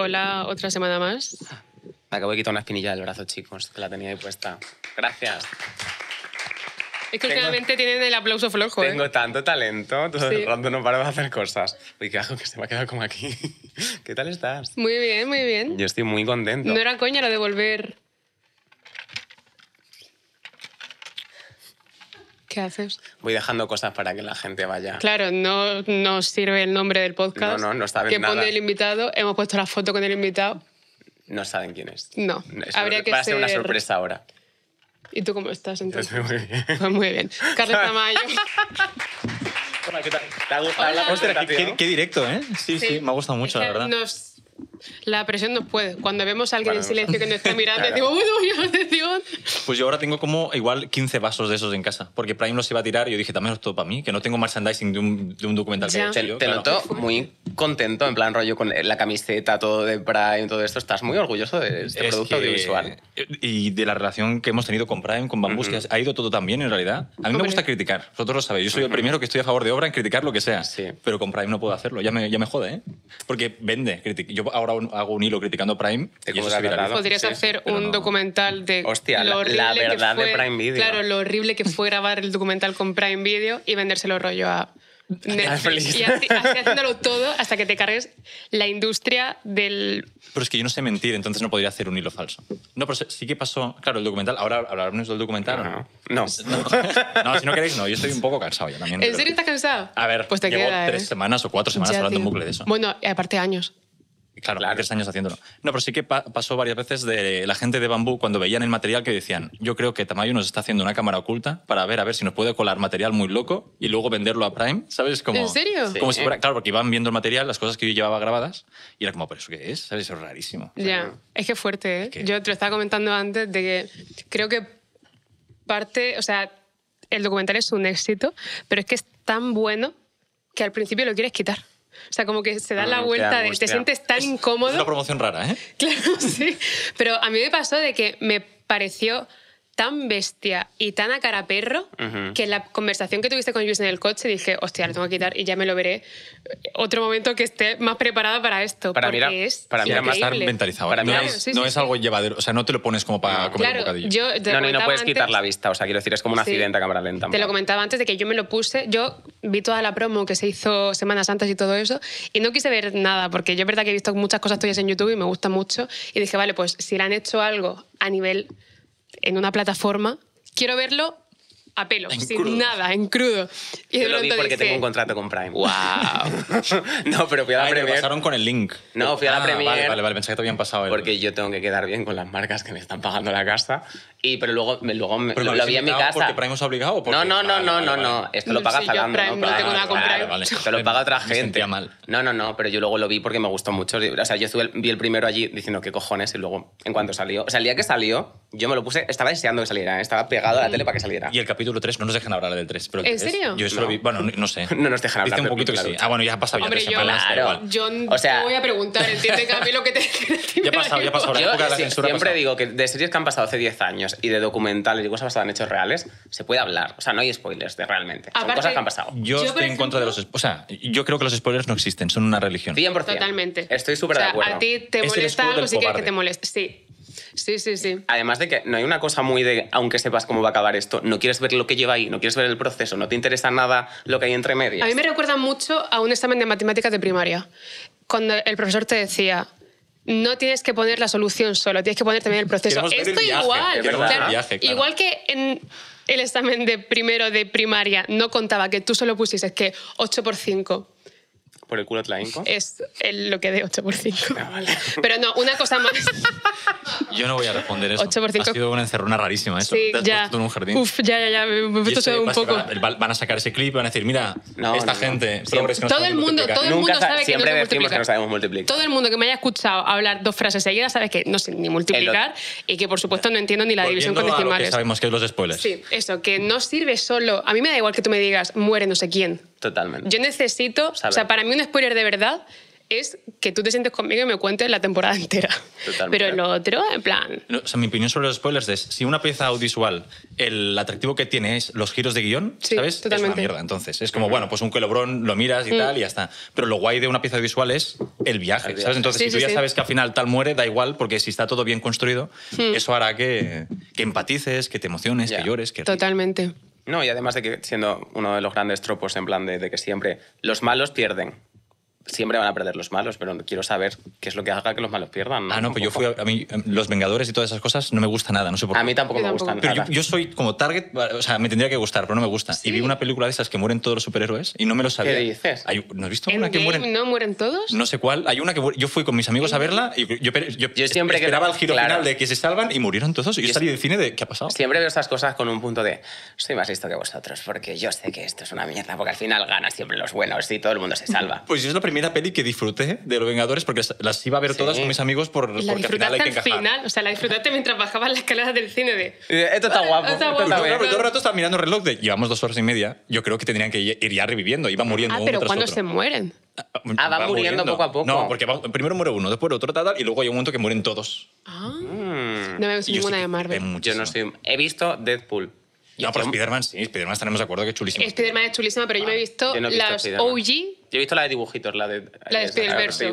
Hola, otra semana más. acabo de quitar una espinilla del brazo, chicos, que la tenía ahí puesta. Gracias. Es que últimamente tienen el aplauso flojo. ¿eh? Tengo tanto talento, todo el rato no paro de hacer cosas. Uy, qué hago que se me ha quedado como aquí. ¿Qué tal estás? Muy bien, muy bien. Yo estoy muy contento. No era coña lo de volver ¿Qué haces? Voy dejando cosas para que la gente vaya. Claro, no nos sirve el nombre del podcast. No, no, no saben que ¿Qué pone el invitado. Hemos puesto la foto con el invitado. No saben quién es. No. Habría que va a ser una sorpresa ahora. ¿Y tú cómo estás pues entonces? muy bien. Pues muy bien. Carlos Tamayo. ¿Te ha gustado la presentación? Qué, directo, ¿eh? Sí, sí, me ha gustado mucho, la verdad. Nos la presión nos puede. Cuando vemos a alguien en silencio que nos está mirando, claro. decimos, atención. Pues yo ahora tengo como igual 15 vasos de esos en casa, porque Prime los iba a tirar y yo dije, también es todo para mí, que no tengo merchandising de un, documental. Que te, noto muy contento, en plan rollo con la camiseta, todo de Prime, todo esto. Estás muy orgulloso de este producto audiovisual. Y de la relación que hemos tenido con Prime, con Bambus, que ha ido todo también bien en realidad. A mí me gusta criticar, vosotros lo sabéis. Yo soy el primero que estoy a favor de obra en criticar lo que sea, pero con Prime no puedo hacerlo. Ya me, ya me jode, ¿eh? Porque vende. Yo ahora hago un hilo criticando Prime. Y eso se Podrías hacer un documental de la, verdad de Prime Video. Claro, lo horrible que fue grabar el documental con Prime Video y vendérselo rollo a Netflix. Y así, haciéndolo todo hasta que te cargues la industria del... Pero es que yo no sé mentir, entonces no podría hacer un hilo falso. No, pero sí que pasó... Claro, el documental... Ahora hablaremos del documental. No, no. No. no. si no queréis, no. Yo estoy un poco cansado ya también. ¿En serio estás cansado? A ver, pues te llevo ¿eh? tres semanas o cuatro semanas hablando un bucle de eso. Bueno, aparte años. Claro, tres años haciéndolo. No, pero sí que pasó varias veces de la gente de Bambú cuando veían el material que decían, yo creo que Tamayo nos está haciendo una cámara oculta para ver a ver si nos puede colar material muy loco y luego venderlo a Prime, ¿sabes? Como, ¿En serio? Como claro, porque iban viendo el material, las cosas que yo llevaba grabadas y era como, pero eso qué es, ¿sabes? Eso es rarísimo. Ya, es que fuerte, ¿eh? Yo te lo estaba comentando antes de que creo que parte, o sea, el documental es un éxito, pero es que es tan bueno que al principio lo quieres quitar. O sea, como que se da ah, la vuelta de te sientes tan incómodo. Es una promoción rara, ¿eh? Claro, sí. Pero a mí me pasó de que me pareció tan bestia y tan a cara perro que la conversación que tuviste con Luis en el coche dije, hostia, lo tengo que quitar y ya me lo veré otro momento que esté más preparada para esto. Para mí para más mentalizado. no, es, algo llevadero, o sea, no te lo pones como para comer un bocadillo. no, no, puedes quitar la vista, o sea, quiero decir, es como un accidente a cámara lenta. Te lo comentaba antes de que yo me lo puse, yo vi toda la promo que se hizo semanas antes y todo eso y no quise ver nada porque yo es verdad que he visto muchas cosas tuyas en YouTube y me gusta mucho y dije, vale, pues si le han hecho algo a nivel en una plataforma, quiero verlo a pelo, sin nada, en crudo. Y Yo lo vi porque tengo un contrato con Prime. ¡Wow! no, pero fui a la Ay, premier. Me pasaron con el link. No, fui a la ah, premier. Vale, vale, vale, pensé que te habían pasado Porque yo tengo que quedar bien con las marcas que me están pagando la casa. Y, pero luego, luego lo, vi en mi casa. ¿Porque Prime os ha obligado? Porque... No, no, no, no, no, no. Esto lo paga sí, Zalando. Prime, no, no tengo nada con Prime. Esto lo paga otra gente. Mal. No, no, no, pero yo luego lo vi porque me gustó mucho. O sea, yo vi el primero allí diciendo qué cojones y luego, en cuanto salió, o sea, el día que salió, yo me lo puse, estaba deseando que saliera, ¿eh? estaba pegado a la mm. tele para que saliera. Y el capítulo 3, no nos dejan hablar del 3. Pero ¿En serio? Yo vi, bueno, no sé. No nos dejan hablar. Dice un poquito que sí. Ah, bueno, ya ha pasado tres yo, semanas, claro. Yo voy a preguntar, entiende que a mí lo que te... ya ha pasado, ya ha pasado. Yo la siempre digo que de series que han pasado hace 10 años y de documentales y cosas basadas en hechos reales, se puede hablar. O sea, no hay spoilers de realmente. son cosas que han pasado. Yo, estoy en contra de los... O sea, yo creo que los spoilers no existen, son una religión. 100%. Totalmente. Estoy súper de acuerdo. A ti te molesta algo, sí que te molesta. Sí. Sí, sí, sí. Además de que no hay una cosa muy de, aunque sepas cómo va a acabar esto, no quieres ver lo que lleva ahí, no quieres ver el proceso, no te interesa nada lo que hay entre medias. A mí me recuerda mucho a un examen de matemáticas de primaria, cuando el profesor te decía, no tienes que poner la solución solo, tienes que poner también el proceso. Esto igual, igual que en el examen de primero de primaria no contaba que tú solo pusieses que 8 por 5 por el culo te Es lo que de 8 por 5 ah, Pero no, una cosa más. Yo no voy a responder eso. 8 por cinco. Ha sido una encerrona rarísima eso. sí, en un jardín. Uf, ya, ya, ya. Me he un poco. Van a sacar ese clip y van a decir, mira, esta gente, Siempre- que no Todo el mundo, todo el mundo sabe que no se Todo el mundo que me haya escuchado hablar dos frases seguidas sabe que no sé ni multiplicar y que, por supuesto, no entiendo ni la división con decimales. sabemos que es los spoilers. Sí, eso, que no sirve solo. A mí me da igual que tú me digas muere no sé quién. Totalmente. Yo necesito, o sea, para mí un spoiler de verdad es que tú te sientes conmigo y me cuentes la temporada entera. Totalmente. Pero lo otro, en plan... o sea, mi opinión sobre los spoilers es, si una pieza audiovisual, el atractivo que tiene es los giros de guión, ¿sabes? Totalmente. Es una mierda, entonces. Es como, bueno, pues un colobrón lo miras y mm. tal y ya está. Pero lo guay de una pieza audiovisual es el viaje, ¿sabes? Entonces, si tú ya sabes que al final tal muere, da igual, porque si está todo bien construido, mm. eso hará que, empatices, que te emociones, que llores, que... Totalmente. No, y además de que siendo uno de los grandes tropos en plan de, de que siempre los malos pierden, siempre van a perder los malos, pero quiero saber qué es lo que haga que los malos pierdan. Ah, no, pues yo fui a, mí, em, los Vengadores y todas esas cosas no me gusta nada, no sé por qué. A mí tampoco me gustan. Pero yo, soy como target, o sea, me tendría que gustar, pero no me gusta. Y vi una película de esas que mueren todos los superhéroes y no me lo sabía. ¿Qué dices? ¿No has visto una que mueren? ¿No mueren todos? No sé cuál. Hay una que yo fui con mis amigos a verla y yo, yo, esperaba el giro final de que se salvan y murieron todos. y yo salí del cine de ¿qué ha pasado? Siempre veo estas cosas con un punto de soy más listo que vosotros porque yo sé que esto es una mierda porque al final ganan siempre los buenos y todo el mundo se salva. Pues es primera peli que disfruté de Los Vengadores porque las iba a ver todas con mis amigos por, la porque al final o sea, la disfrutaste mientras bajabas las la del cine de... Eh, ah, esto está guapo. Está guapo. Está estaba mirando el reloj de llevamos dos horas y media. Yo creo que tendrían que ir ya reviviendo, iba ah, muriendo ah, uno pero tras cuando otro. se mueren. Ah, va, muriendo, poco a poco. No, porque primero muere uno, después otro, tal, y luego hay un momento que mueren todos. Ah. Mm. No veo ninguna de Marvel. Yo no estoy... He visto Deadpool. No, pero Spider-Man sí, Spider-Man estaremos de acuerdo que es chulísimo. Spider-Man es chulísima, pero yo he ah, visto, no he visto las OG Yo he visto la de dibujitos, la de, La de Spider-Verse.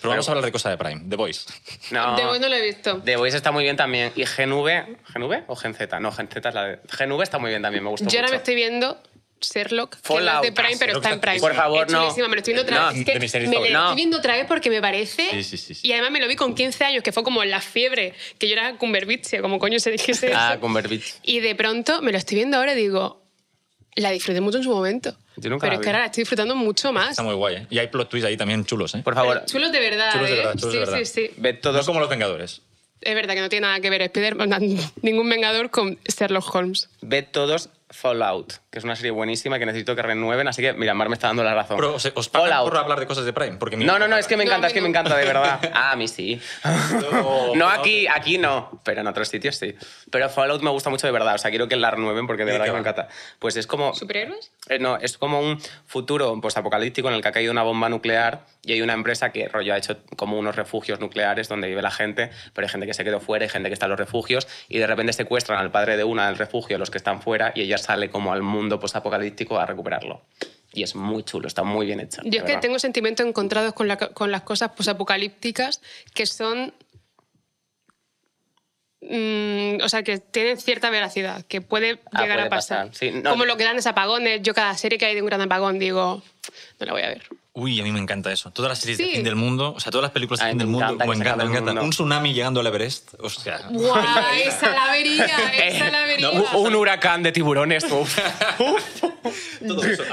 Pero vamos a hablar de cosas de Prime, The Voice. No, The Voice no lo he visto. The Voice está muy bien también. Y Gen V... ¿Gen V o Gen Z? No, Gen Z es la de... Gen V está muy bien también, me gustó Yo ahora me estoy viendo Sherlock, que es de Prime, pero está en Prime. Por favor, es no. Me lo estoy viendo otra vez. No, me lo estoy viendo otra vez porque me parece. Sí, sí, sí, Y además me lo vi con 15 años, que fue como la fiebre, que yo era Cumberbatch, como coño se dijese Ah, cumberbitch. Y de pronto me lo estoy viendo ahora y digo, la disfruté mucho en su momento. pero es que ahora la estoy disfrutando mucho más. Está muy guay, ¿eh? Y hay plot twists ahí también chulos, ¿eh? Por favor. chulos de verdad. Chulos de ¿eh? verdad, sí, sí, sí, Ve Todos... como los Vengadores. Es verdad que no tiene nada que ver Spider ningún Vengador con Sherlock Holmes. Ve todos Fallout, que es una serie buenísima que necesito que renueven, así que mira, Mar me está dando la razón. os Fallout. hablar de cosas de Prime, porque No, no, no, es que me encanta, es que me encanta de verdad. Ah, a mí sí. No, aquí, aquí no, pero en otros sitios sí. Pero Fallout me gusta mucho de verdad, o sea, quiero que la renueven porque de verdad me encanta. Pues es como ¿Superhéroes? Eh, no, es como un futuro postapocalíptico en el que ha caído una bomba nuclear y hay una empresa que rollo ha hecho como unos refugios nucleares donde vive la gente, pero hay gente que se quedó fuera, hay gente que está en los refugios y de repente secuestran al padre de una del refugio, los que están fuera y ella sale como al mundo apocalíptico a recuperarlo. Y es muy chulo, está muy bien hecho. Yo es que tengo sentimientos encontrados con, las cosas apocalípticas que son mm, o sea, que tienen cierta veracidad, que puede ah, llegar a pasar. Como lo que dan es apagones. Yo cada serie que hay de un gran apagón digo, no la voy a ver. Uy, a mí me encanta eso. Todas las series de fin del mundo, o sea, todas las películas de fin del mundo, me encanta, me encanta. Un tsunami llegando al Everest, hostia. ¡Guau! esa la vería, eh, esa la vería. un huracán de tiburones, uf.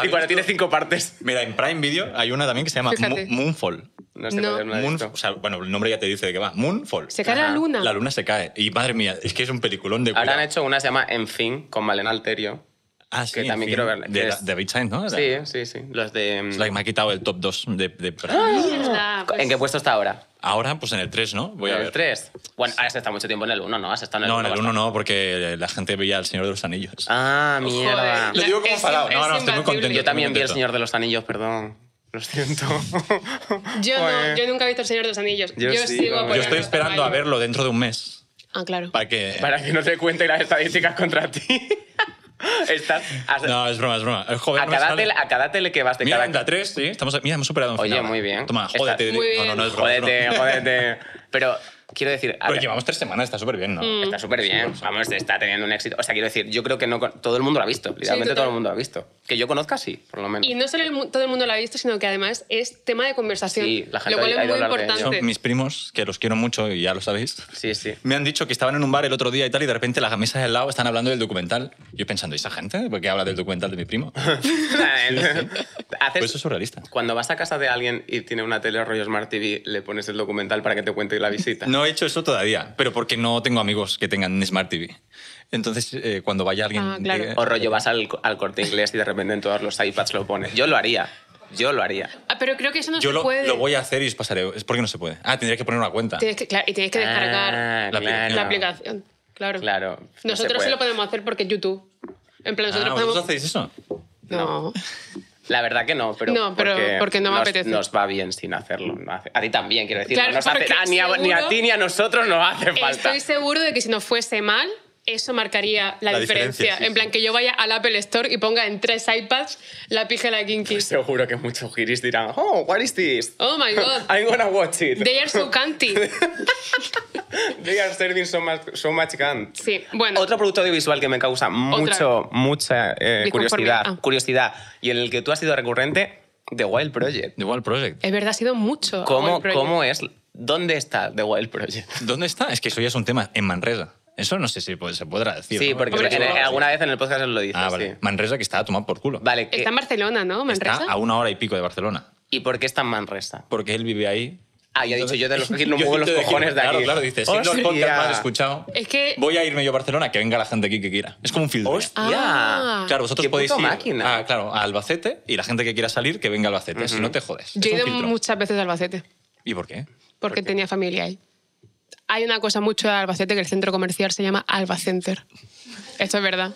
Y cuando tiene cinco partes. Mira, en Prime Video hay una también que se llama Moonfall. No sé no. Moon, o bueno, el nombre ya te dice de qué va. Moonfall. Se cae la luna. La luna se cae. Y madre mía, es que es un peliculón de Ahora han hecho una, se llama En fin, con Malena Alterio Ah, sí. Que también quiero verla. De, de Big ¿no? Sí, sí, sí. Los de. Es mm, que me ha quitado el top 2 de. de... Ah, ¿En pues qué puesto está ahora? Ahora, pues en el 3, ¿no? Voy ¿En a ver. el 3? Bueno, has estado mucho tiempo en el 1, ¿no? Has estado en el no, 1. No, en el 1 no, porque la gente veía al Señor de los Anillos. Ah, mierda. Lo digo como falado. No, no, estoy muy contento. Yo también vi al Señor de los Anillos, perdón. Lo siento. yo no, yo nunca he visto El Señor de los Anillos. Yo, sigo Yo estoy esperando a verlo dentro de un mes. Ah, claro. Para que, para que no te cuente las estadísticas contra ti. Estás. No, es broma, es broma. Eh, joder, a, cada tele, que vas de mira, cada. 3, sí. Estamos, mira, hemos superado un Oye, muy bien. Toma, jódete. Muy No, no, no es broma. Jódete, jódete. Pero Quiero decir. Pero llevamos tres semanas, está súper bien, ¿no? Mm. Está súper bien. Vamos, está teniendo un éxito. O sea, quiero decir, yo creo que no todo el mundo lo ha visto. Literalmente todo el mundo lo ha visto. Que yo conozca, sí, por lo menos. Y no solo todo el mundo lo ha visto, sino que además es tema de conversación. lo cual es muy importante. mis primos, que los quiero mucho y ya lo sabéis. Sí, sí. Me han dicho que estaban en un bar el otro día y tal, y de repente las mesas del lado están hablando del documental. Yo pensando, ¿y esa gente? ¿Por qué habla del documental de mi primo? pues eso es surrealista. Cuando vas a casa de alguien y tiene una tele rollo Smart TV, le pones el documental para que te cuente la visita hecho eso todavía, pero porque no tengo amigos que tengan Smart TV. Entonces, eh, cuando vaya alguien... Ah, claro. O rollo, vas al, al corte inglés y de repente en todos los iPads lo pones. Yo lo haría. Yo lo haría. Ah, pero creo que eso no se lo, puede. lo voy a hacer y os pasaré. Es porque no se puede. Ah, tendría que poner una cuenta. Tienes que, y tienes que descargar ah, la, aplicación. Claro. claro nosotros sí lo podemos hacer porque YouTube. En plan, ah, nosotros ah, ¿Vosotros hacéis eso? no. La verdad que no, pero, no, porque, no nos, va bien sin hacerlo. a ti también, quiero decir. no nos hace, ni, a, ni, a, ti ni a nosotros nos hace falta. Estoy seguro de que si nos fuese mal, eso marcaría la, diferencia. en plan, que yo vaya al Apple Store y ponga en tres iPads la pijela Kinky. Pues seguro que muchos giris dirán, oh, what is this? Oh my god. I'm gonna watch it. They are so canty. They are serving so much, so much cunt. Sí, bueno. Otro producto audiovisual que me causa mucho, mucha eh, curiosidad, ah. curiosidad y en el que tú has sido recurrente, The Wild Project. The Wild Project. Es verdad, ha sido mucho. ¿Cómo, ¿cómo es? ¿Dónde está The Wild Project? ¿Dónde está? Es que eso ya es un tema en Manresa. Eso no sé si se podrá decir. Sí, porque alguna vez en el podcast lo dices. Ah, vale. Manresa que está tomado por culo. Vale, Está en Barcelona, ¿no? Manresa. Está a una hora y pico de Barcelona. ¿Y por qué está en Manresa? Porque él vive ahí. Ah, ya he dicho, yo de los, no muevo los cojones de aquí. Claro, claro, dices, si no lo podcast escuchado, es que... voy a irme yo a Barcelona, que venga la gente aquí que quiera. Es como un filtro. ¡Hostia! Ah. claro, vosotros podéis ir máquina. A, claro, a Albacete y la gente que quiera salir, que venga a Albacete, si no te jodes. Yo he ido muchas veces a Albacete. ¿Y por qué? Porque tenía familia ahí. Hay una cosa mucho de Albacete que el centro comercial se llama Albacenter. Esto es verdad.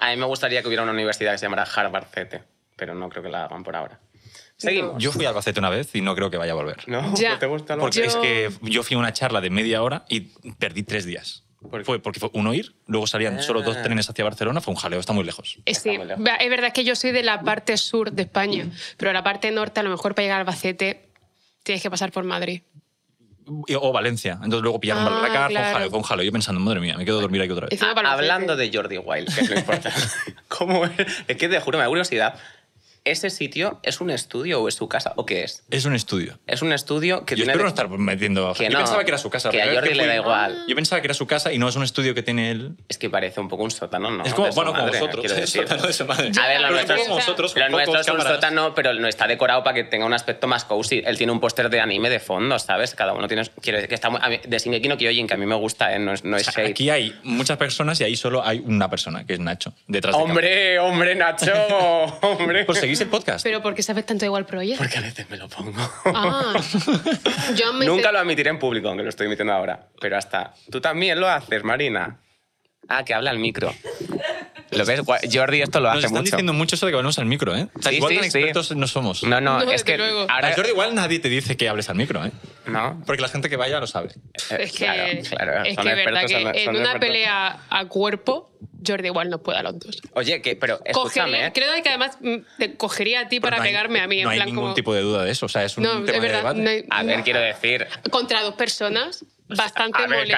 A mí me gustaría que hubiera una universidad que se llamara Harvardcete, pero no creo que la hagan por ahora. Seguimos. Yo fui a Albacete una vez y no creo que vaya a volver. No, Ya. ¿no te gusta Porque es que yo fui a una charla de media hora y perdí tres días. Fue porque fue uno ir, luego salían solo dos ah. trenes hacia Barcelona, fue un jaleo, está muy lejos. Sí, es verdad que yo soy de la parte sur de España, pero la parte norte, a lo mejor para llegar a Albacete, tienes que pasar por Madrid o Valencia. Entonces luego pillaron ah, la con, jalo, con Jalo. Yo pensando, madre mía, me quedo a dormir aquí otra vez. Hablando de Jordi Wild, que es importa. ¿Cómo es? es? que te juro, me da curiosidad. ¿Ese sitio es un estudio o es su casa o qué es? Es un estudio. Es un estudio que yo Espero no estar metiendo... yo pensaba que era su casa. a le da igual. Yo pensaba que era su casa y no es un estudio que tiene él. Es que parece un poco un sótano, ¿no? Es como, bueno, como vosotros. ¿eh? A ver, nuestro, es, un sótano, pero no está decorado para que tenga un aspecto más cozy. Él tiene un póster de anime de fondo, ¿sabes? Cada uno tiene... Quiero decir, que está muy... De Shingeki no Kyojin, que a mí me gusta, ¿eh? No es, Aquí hay muchas personas y ahí solo hay una persona, que es Nacho, detrás ¡Hombre, hombre, Nacho! ¡Hombre! Pues el podcast. Pero ¿por qué sabes tanto igual pero Project? Porque a veces me lo pongo. Ah. yo Nunca lo admitiré en público, aunque lo estoy emitiendo ahora. Pero hasta. Tú también lo haces, Marina. Ah, que habla al micro. ¿Lo ves? Jordi esto lo Nos están diciendo mucho eso de que hablamos al micro, ¿eh? O igual expertos no somos. No, no, es que ahora... Jordi igual nadie te dice que hables al micro, ¿eh? No. Porque la gente que vaya lo sabe. Eh, es que, Es que verdad que en una pelea a cuerpo Jordi igual no puede a los dos. Oye, que, pero ¿eh? Creo que además mm, cogería a ti para pegarme a mí. No hay ningún tipo de duda de eso. O sea, es un no, tema es verdad, de debate. A ver, quiero decir. Contra dos personas. Bastante a ver,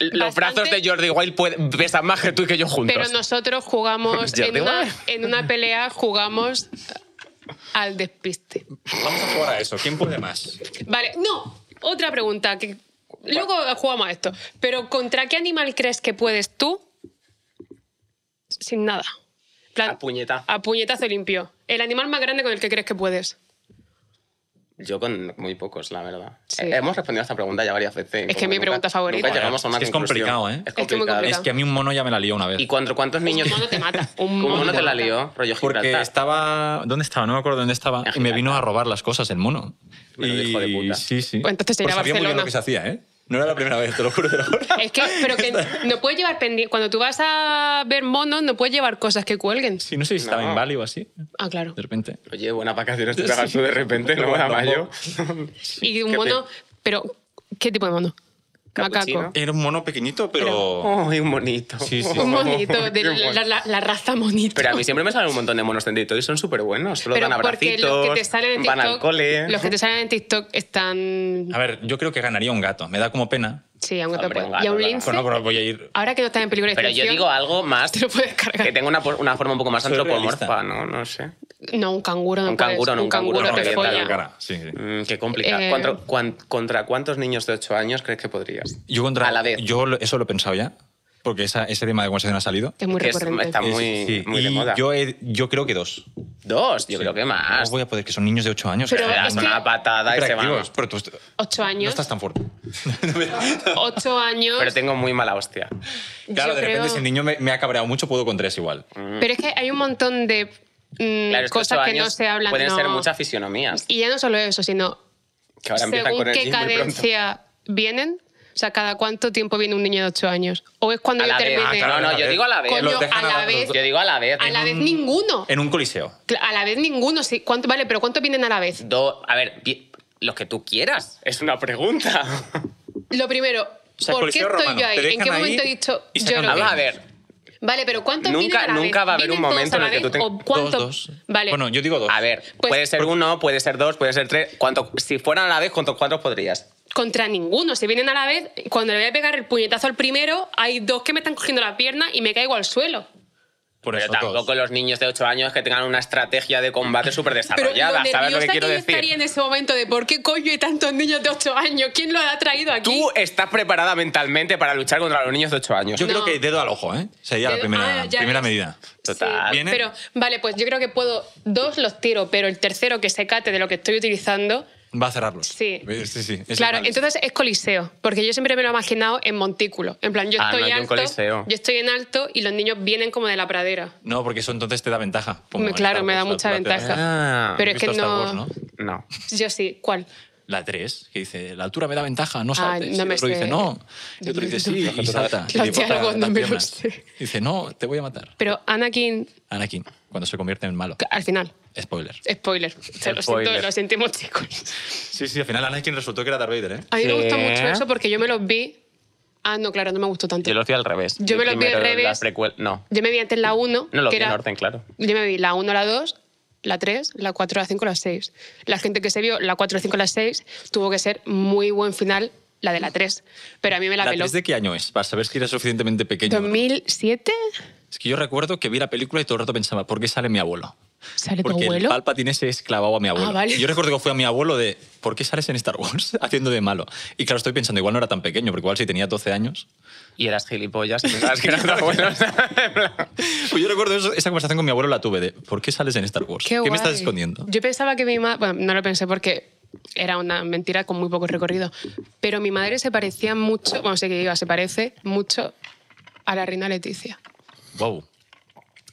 los brazos de Jordi Wild pesan más que tú y que yo juntos. Pero nosotros jugamos en, una, en una pelea jugamos al despiste. Vamos a jugar a eso. ¿Quién puede más? Vale, no. Otra pregunta Luego jugamos a esto. Pero ¿contra qué animal crees que puedes tú sin nada. a puñetazo. A puñetazo limpio. El animal más grande con el que crees que puedes. Yo con muy pocos, la verdad. Eh, hemos respondido a esta pregunta ya varias veces. Es que mi pregunta favorita. Nunca llegamos a una es, que es complicado, ¿eh? Es, complicado. Es, que a mí un mono ya me la lió una vez. ¿Y cuántos niños? mono te mata. Un mono, te, la lió, Porque estaba. ¿Dónde estaba? No me acuerdo dónde estaba. Y me vino a robar las cosas el mono. Me y... lo dijo de puta. Sí, sí. Pues entonces te pues Sabía muy bien lo que se hacía, ¿eh? No era la primera vez, te lo juro. Es que, pero que no puedes llevar pendiente. Cuando tú vas a ver monos, no puedes llevar cosas que cuelguen. Sí, no sé si estaba no. en Bali o así. Ah, claro. De repente. Oye, buenas vacaciones te sí. de repente, no, no a mayo. y un mono, pero ¿qué tipo de mono? Era un mono pequeñito, pero. ¡Ay, un monito. Un monito, de la, raza monito. Pero a mí siempre me salen un montón de monos tendritos y son súper buenos. Solo dan abracitos, los van al cole. Los que te salen en TikTok están. A ver, yo creo que ganaría un gato. Me da como pena, Sí, a un puedo. y a un lince. Ahora que no está en peligro de Pero yo digo algo más te cargar. que tengo una, una forma un poco más antropomorfa, ¿no? No sé. No, un canguro no Un canguro, no, un canguro no, te folla. cara, sí, sí. Mm, qué complicado. Eh, ¿Contra cuántos niños de 8 años crees que podrías? Yo, contra, yo eso lo he pensado ya porque ese tema de conversación ha salido. Es muy está muy, muy de moda. Yo, yo creo que dos. ¿Dos? Yo creo que más. No voy a poder, que son niños de ocho años. Pero es una patada y se van. Pero tú, ¿Ocho años? No estás tan fuerte. ¿Ocho años? Pero tengo muy mala hostia. Claro, de repente si el niño me, ha cabreado mucho, puedo con tres igual. Mm. Pero es que hay un montón de mm, cosas que no se hablan. Pueden ser muchas fisionomías. Y ya no solo eso, sino que según con qué cadencia vienen o sea, ¿cada cuánto tiempo viene un niño de 8 años? ¿O es cuando yo termine? Ah, no, no, yo digo a la vez. a la vez. Yo digo a la vez. A la vez ninguno. En un coliseo. A la vez ninguno. Sí. ¿Cuánto, vale, pero ¿cuánto vienen a la vez? Dos. A ver, los que tú quieras. Es una pregunta. Lo primero, ¿por qué estoy yo ahí? ¿En qué momento he dicho yo Vamos a ver. Vale, pero ¿cuántos vienen a la Nunca va a haber un momento en el que tú tengas... Dos, dos. Vale. Bueno, yo digo dos. A ver, puede ser uno, puede ser dos, puede ser tres. si fueran a la vez, ¿cuántos cuatro podrías? contra ninguno. Se vienen a la vez. Cuando le voy a pegar el puñetazo al primero, hay dos que me están cogiendo la pierna y me caigo al suelo. Por Pero tampoco los niños de 8 años que tengan una estrategia de combate súper desarrollada, ¿sabes lo que quiero decir? estaría en ese momento de por qué coño hay tantos niños de 8 años? ¿Quién lo ha traído aquí? Tú estás preparada mentalmente para luchar contra los niños de 8 años. Yo creo que dedo al ojo, ¿eh? Sería la primera, ah, primera medida. Total. pero, vale, pues yo creo que puedo. Dos los tiro, pero el tercero que se cate de lo que estoy utilizando Va a cerrarlos. Sí. sí, claro, entonces es coliseo, porque yo siempre me lo he imaginado en montículo. En plan, yo ah, estoy alto, yo, estoy en alto y los niños vienen como de la pradera. No, porque eso entonces te da ventaja. claro, me da mucha ventaja. Ah, Pero es que no... no. Yo sí, ¿cuál? la 3, que dice, la altura me da ventaja, no ah, saltes. no y otro dice, no. Y otro dice, sí, y salta. Y Dice, no, te voy a matar. Pero Anakin... Anakin, cuando se convierte en malo. Al final. Spoiler. Spoiler. se lo, Siento, sentimos, chicos. Sí, sí, al final Anakin resultó que era Darth Vader, ¿eh? A mí me gustó mucho eso porque yo me los vi... Ah, no, claro, no me gustó tanto. Yo los vi al revés. Yo, me los vi al revés. No. Yo me vi antes la 1. No, los vi era... en orden, claro. Yo me vi la 1, la 2 la 3, la 4, la 5, la 6. La gente que se vio la 4, la 5, la 6 tuvo que ser muy buen final la de la 3. Pero a mí me la, ¿La peló. ¿Desde de qué año es? Para saber si era suficientemente pequeño. ¿2007? Es que yo recuerdo que vi la película y todo el rato pensaba, ¿por qué sale mi abuelo? ¿Sale tu abuelo? el Palpatine se ese a mi abuelo. Ah, yo recuerdo que fue a mi abuelo de, ¿por qué sales en Star Wars haciendo de malo? Y claro, estoy pensando, igual no era tan pequeño, porque igual si tenía 12 años, y eras gilipollas pensabas que pues yo recuerdo esa conversación con mi abuelo la tuve de ¿por qué sales en Star Wars? Qué, me estás escondiendo? Yo pensaba que mi madre, bueno, no lo pensé porque era una mentira con muy poco recorrido, pero mi madre se parecía mucho, bueno, sé que iba, se parece mucho a la reina Leticia. Wow.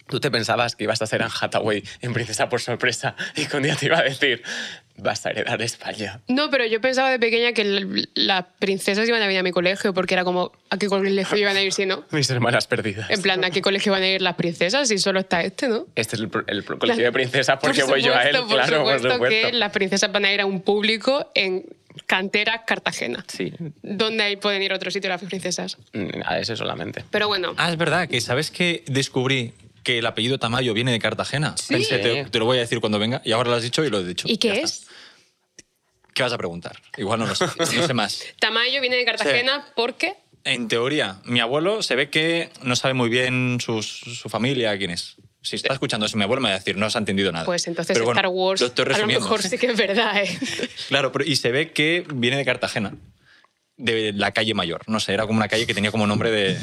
Tú te pensabas que ibas a ser en Hathaway en Princesa por sorpresa y que un día te iba a decir, vas a heredar España. No, pero yo pensaba de pequeña que las princesas iban a venir a mi colegio porque era como, ¿a qué colegio iban a ir si no? Mis hermanas perdidas. En plan, ¿a qué colegio van a ir las princesas si solo está este, no? Este es el, colegio de princesas porque voy yo a él, claro, supuesto por que las princesas van a ir a un público en canteras Cartagena. Sí. dónde ahí pueden ir a otro sitio las princesas. Mm, a ese solamente. Pero bueno. Ah, es verdad que sabes que descubrí que el apellido Tamayo viene de Cartagena. Sí. te, lo voy a decir cuando venga, y ahora lo has dicho y lo he dicho. ¿Y qué es? ¿Qué vas a preguntar? Igual no lo sé, no sé más. Tamayo viene de Cartagena ¿Por porque... En teoría, mi abuelo se ve que no sabe muy bien su, familia, quién es. Si está eh. escuchando eso, mi abuelo me va a decir, no has entendido nada. Pues entonces Star Wars, a lo mejor sí que es verdad. ¿eh? claro, pero, y se ve que viene de Cartagena de la calle mayor. No sé, era como una calle que tenía como nombre de.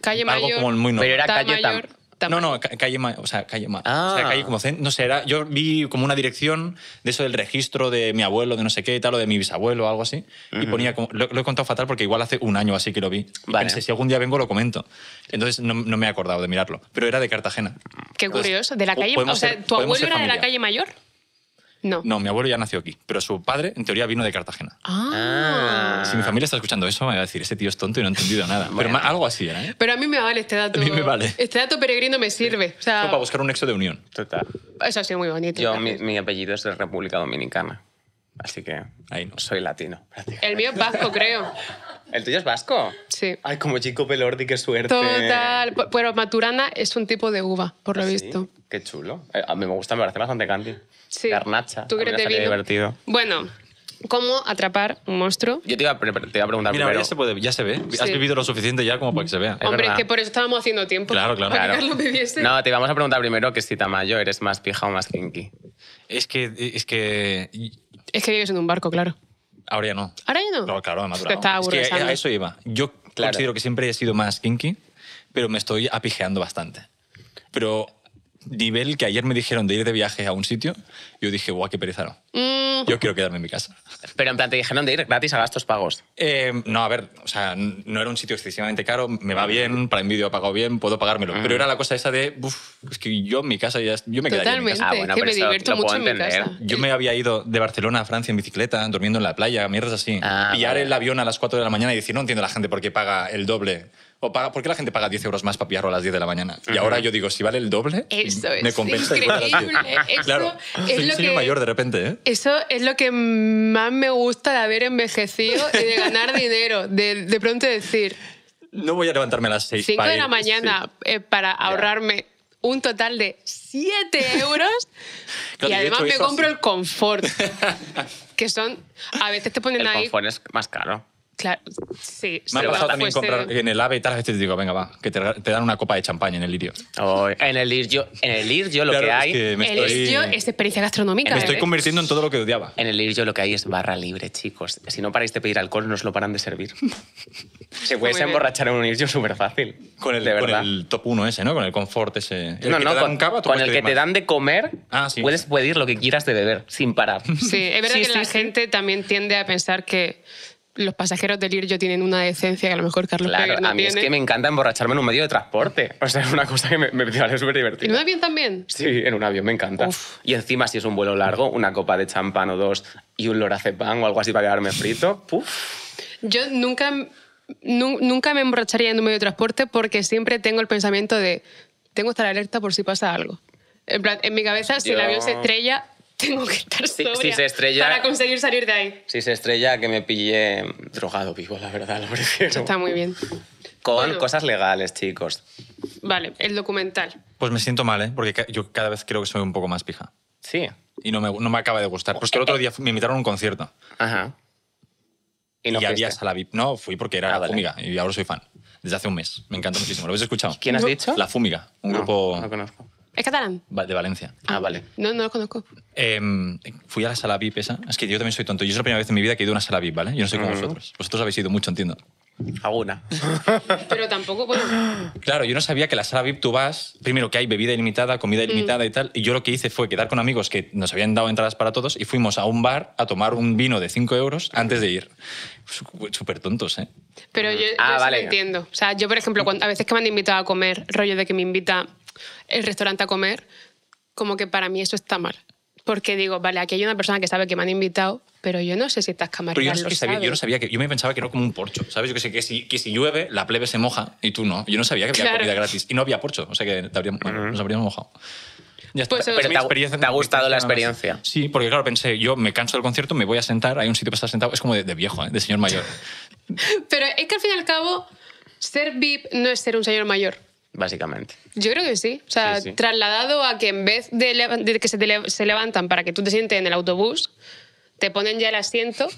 calle mayor. muy Pero era calle mayor. No, no, calle, o sea, calle O sea, ah. calle como no sé, era, yo vi como una dirección de eso del registro de mi abuelo, de no sé qué tal, o de mi bisabuelo algo así. Y ponía como, lo, he contado fatal porque igual hace un año así que lo vi. Vale. si algún día vengo lo comento. Entonces no, me he acordado de mirarlo, pero era de Cartagena. Qué curioso, de la calle, o sea, ¿tu abuelo era de la calle mayor? No. No, mi abuelo ya nació aquí, pero su padre, en teoría, vino de Cartagena. Ah. Ah. Si mi familia está escuchando eso, me va a decir, ese tío es tonto y no ha entendido nada. Pero algo así ¿eh? Pero a mí me vale este dato. A mí me vale. Este dato peregrino me sirve. O sea, para buscar un nexo de unión. Total. Eso ha sido muy bonito. Yo, mi, apellido es de República Dominicana. Así que Ahí no. soy latino. El mío es vasco, creo. ¿El tuyo es vasco? Sí. Ay, como chico pelordi, qué suerte. Total. Pero maturana es un tipo de uva, por lo ah, visto. Qué chulo. Eh, a mí me gusta, me parece bastante candy. Sí. ¿Tú crees que divertido. Bueno, ¿cómo atrapar un monstruo? Yo te iba a, preguntar primero. ya se, puede, ya se ve. Has vivido lo suficiente ya como para que se vea. Hombre, es que por eso estábamos haciendo tiempo. Claro, claro. Para que No, te íbamos a preguntar primero que si Tamayo eres más pija o más kinky. Es que, es que Es que vives en un barco, claro. ahora ya no. Ahora ya no. Claro, claro, me ha Te Es que a eso iba. Yo considero que siempre he sido más kinky, pero me estoy apijeando bastante. Pero nivel que ayer me dijeron de ir de viaje a un sitio, yo dije, guau, qué pereza mm. Yo quiero quedarme en mi casa. Pero en plan, te dijeron de ir gratis a gastos pagos. Eh, no, a ver, o sea, no era un sitio excesivamente caro, me va bien, para vídeo ha pagado bien, puedo pagármelo. Pero mm. era la cosa esa de, uff, es que yo en mi casa ya. Yo me quedaría en mi casa. Ah, que me divierto mucho en mi casa. Yo me había ido de Barcelona a Francia en bicicleta, durmiendo en la playa, mierdas así. Ah, Pillar el avión a las 4 de la mañana y decir, no entiendo la gente por qué paga el doble paga, ¿Por qué la gente paga 10 euros más para pillarlo a las 10 de la mañana? Y ahora yo digo, si vale el doble, me compensa. Increíble. Eso es lo que, mayor de repente. ¿eh? Eso es lo que más me gusta de haber envejecido y de ganar dinero. De, pronto decir... No voy a levantarme a las 6. 5 de la mañana eh, para ahorrarme un total de 7 euros y además me compro el confort, que son, a veces te ponen ahí... El confort es más caro. Claro, sí. Me ha pasado también pues, comprar eh, en el AVE y tal, a veces digo, venga, va, que te, dan una copa de champaña en el lirio. en el lirio, en lo que hay... Es el lirio es experiencia gastronómica. Me estoy eh, convirtiendo en todo lo que odiaba. En el lirio lo que hay es barra libre, chicos. Si no paráis de pedir alcohol, no os lo paran de servir. Se puede emborrachar en un lirio súper fácil. Con el, de el top 1 ese, ¿no? Con el confort ese. no, no, con, el que te dan de comer, ah, puedes pedir lo que quieras de beber, sin parar. Sí, es verdad que la gente también tiende a pensar que los pasajeros del yo tienen una decencia que a lo mejor Carlos claro, no a mí es que me encanta emborracharme en un medio de transporte. O sea, es una cosa que me, me parece súper divertida. ¿En un avión también? Sí, en un avión me encanta. Y encima, si es un vuelo largo, una copa de champán o dos y un lorazepam o algo así para quedarme frito, puf. Yo nunca, nunca me emborracharía en un medio de transporte porque siempre tengo el pensamiento de tengo que estar alerta por si pasa algo. En, plan, en mi cabeza, si el avión se estrella, tengo que estar sobria se estrella, para conseguir salir de ahí. Si se estrella, que me pille drogado vivo, la verdad, lo prefiero. está muy bien. Con cosas legales, chicos. Vale, el documental. Pues me siento mal, ¿eh? Porque yo cada vez creo que soy un poco más pija. Sí. Y no me, no me acaba de gustar. Pues que el otro día me invitaron a un concierto. Ajá. Y, no y había VIP. No, fui porque era ah, la fúmiga y ahora soy fan. Desde hace un mes. Me encanta muchísimo. ¿Lo habéis escuchado? ¿Quién has dicho? La fúmiga. Un no, grupo. conozco. ¿Es catalán? de Valencia. Ah, ah, vale. No, no lo conozco. Em, fui a la sala VIP esa. Es que yo también soy tonto. Yo es la primera vez en mi vida que he ido a una sala VIP, ¿vale? Yo no soy como vosotros. Vosotros habéis ido mucho, entiendo. Alguna. Pero tampoco, Claro, yo no sabía que la sala VIP tú vas, primero que hay bebida ilimitada, comida mm. ilimitada y tal, y yo lo que hice fue quedar con amigos que nos habían dado entradas para todos y fuimos a un bar a tomar un vino de 5 euros antes de ir. Súper tontos, ¿eh? pero yo, ah, entiendo. O sea, yo, por ejemplo, a veces que me han invitado a comer, rollo de que me invita el restaurante a comer, como que para mí eso está mal. Porque digo, vale, aquí hay una persona que sabe que me han invitado, pero yo no sé si estas camareras yo no, sabía, yo no, sabía, que yo me pensaba que era como un porcho, ¿sabes? Yo que sé que si, si llueve, la plebe se moja y tú no. Yo no sabía que había comida gratis. Y no había porcho, o sea que nos habríamos mojado. Ya pues pero te, ha gustado la experiencia. Sí, porque claro, pensé, yo me canso del concierto, me voy a sentar, hay un sitio para estar sentado, es como de, viejo, ¿eh? de señor mayor. pero es que al fin y al cabo, ser VIP no es ser un señor mayor básicamente. Yo creo que sí. O sea, trasladado a que en vez de, de que se, levantan para que tú te sientes en el autobús, te ponen ya el asiento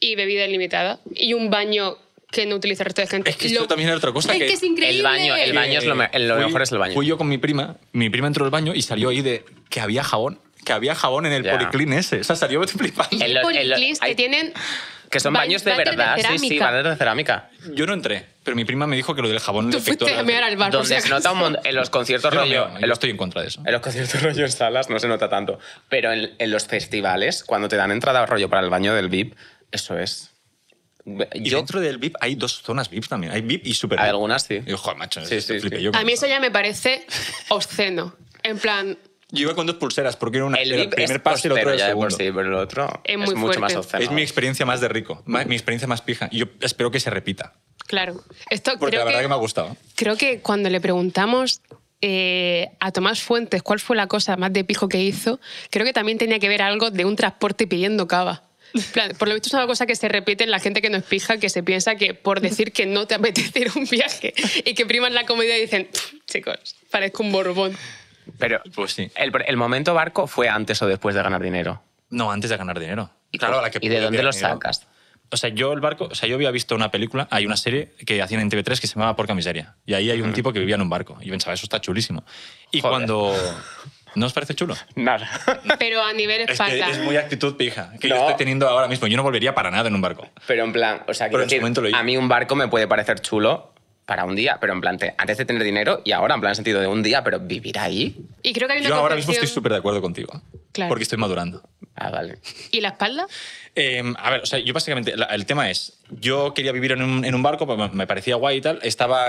y bebida ilimitada y un baño que no utiliza el resto de gente. Es que lo... esto también es otra cosa. Es que, es increíble. El baño, el baño es lo, lo mejor es el baño. Fui yo con mi prima, mi prima entró al baño y salió ahí de que había jabón. Que había jabón en el yeah. policlín ese. O sea, salió flipando. el, policlín que tienen que son baños, de verdad, sí, sí, baños de cerámica. Yo no entré, pero mi prima me dijo que lo del jabón no afectó. a al se nota un en los conciertos rollo. en estoy en contra de eso. En los conciertos rollo en salas no se nota tanto. Pero en, los festivales, cuando te dan entrada rollo para el baño del VIP, eso es. Y dentro del VIP hay dos zonas VIP también. Hay VIP y super VIP. Algunas sí. Y, macho, yo A mí eso ya me parece obsceno. En plan, yo iba con dos pulseras porque era una, el, primer pase y el otro el segundo. pero el otro es, mucho más Es mi experiencia más de rico, mi experiencia más pija. Y yo espero que se repita. Claro. Esto porque la verdad que, me ha gustado. Creo que cuando le preguntamos eh, a Tomás Fuentes cuál fue la cosa más de pijo que hizo, creo que también tenía que ver algo de un transporte pidiendo cava. por lo visto es una cosa que se repite en la gente que no es pija, que se piensa que por decir que no te apetece ir a un viaje y que priman la comida y dicen, chicos, parezco un borbón. Pero pues sí. el, momento barco fue antes o después de ganar dinero. No, antes de ganar dinero. Claro, la que ¿Y de dónde lo sacas? O sea, yo el barco, o sea, yo había visto una película, hay una serie que hacían en TV3 que se llamaba Porca Miseria. Y ahí hay un tipo que vivía en un barco. Y pensaba, eso está chulísimo. Y cuando. ¿No os parece chulo? Nada. Pero a nivel Es, que es muy actitud pija que yo estoy teniendo ahora mismo. Yo no volvería para nada en un barco. Pero en plan, o sea, que a mí un barco me puede parecer chulo para un día, pero en plan, antes de tener dinero y ahora, en plan, en sentido de un día, pero vivir ahí. Y creo que Yo ahora mismo estoy súper de acuerdo contigo. Claro. Porque estoy madurando. Ah, vale. ¿Y la espalda? Em, a ver, o sea, yo básicamente, el tema es, yo quería vivir en un, barco, pues me, parecía guay y tal, estaba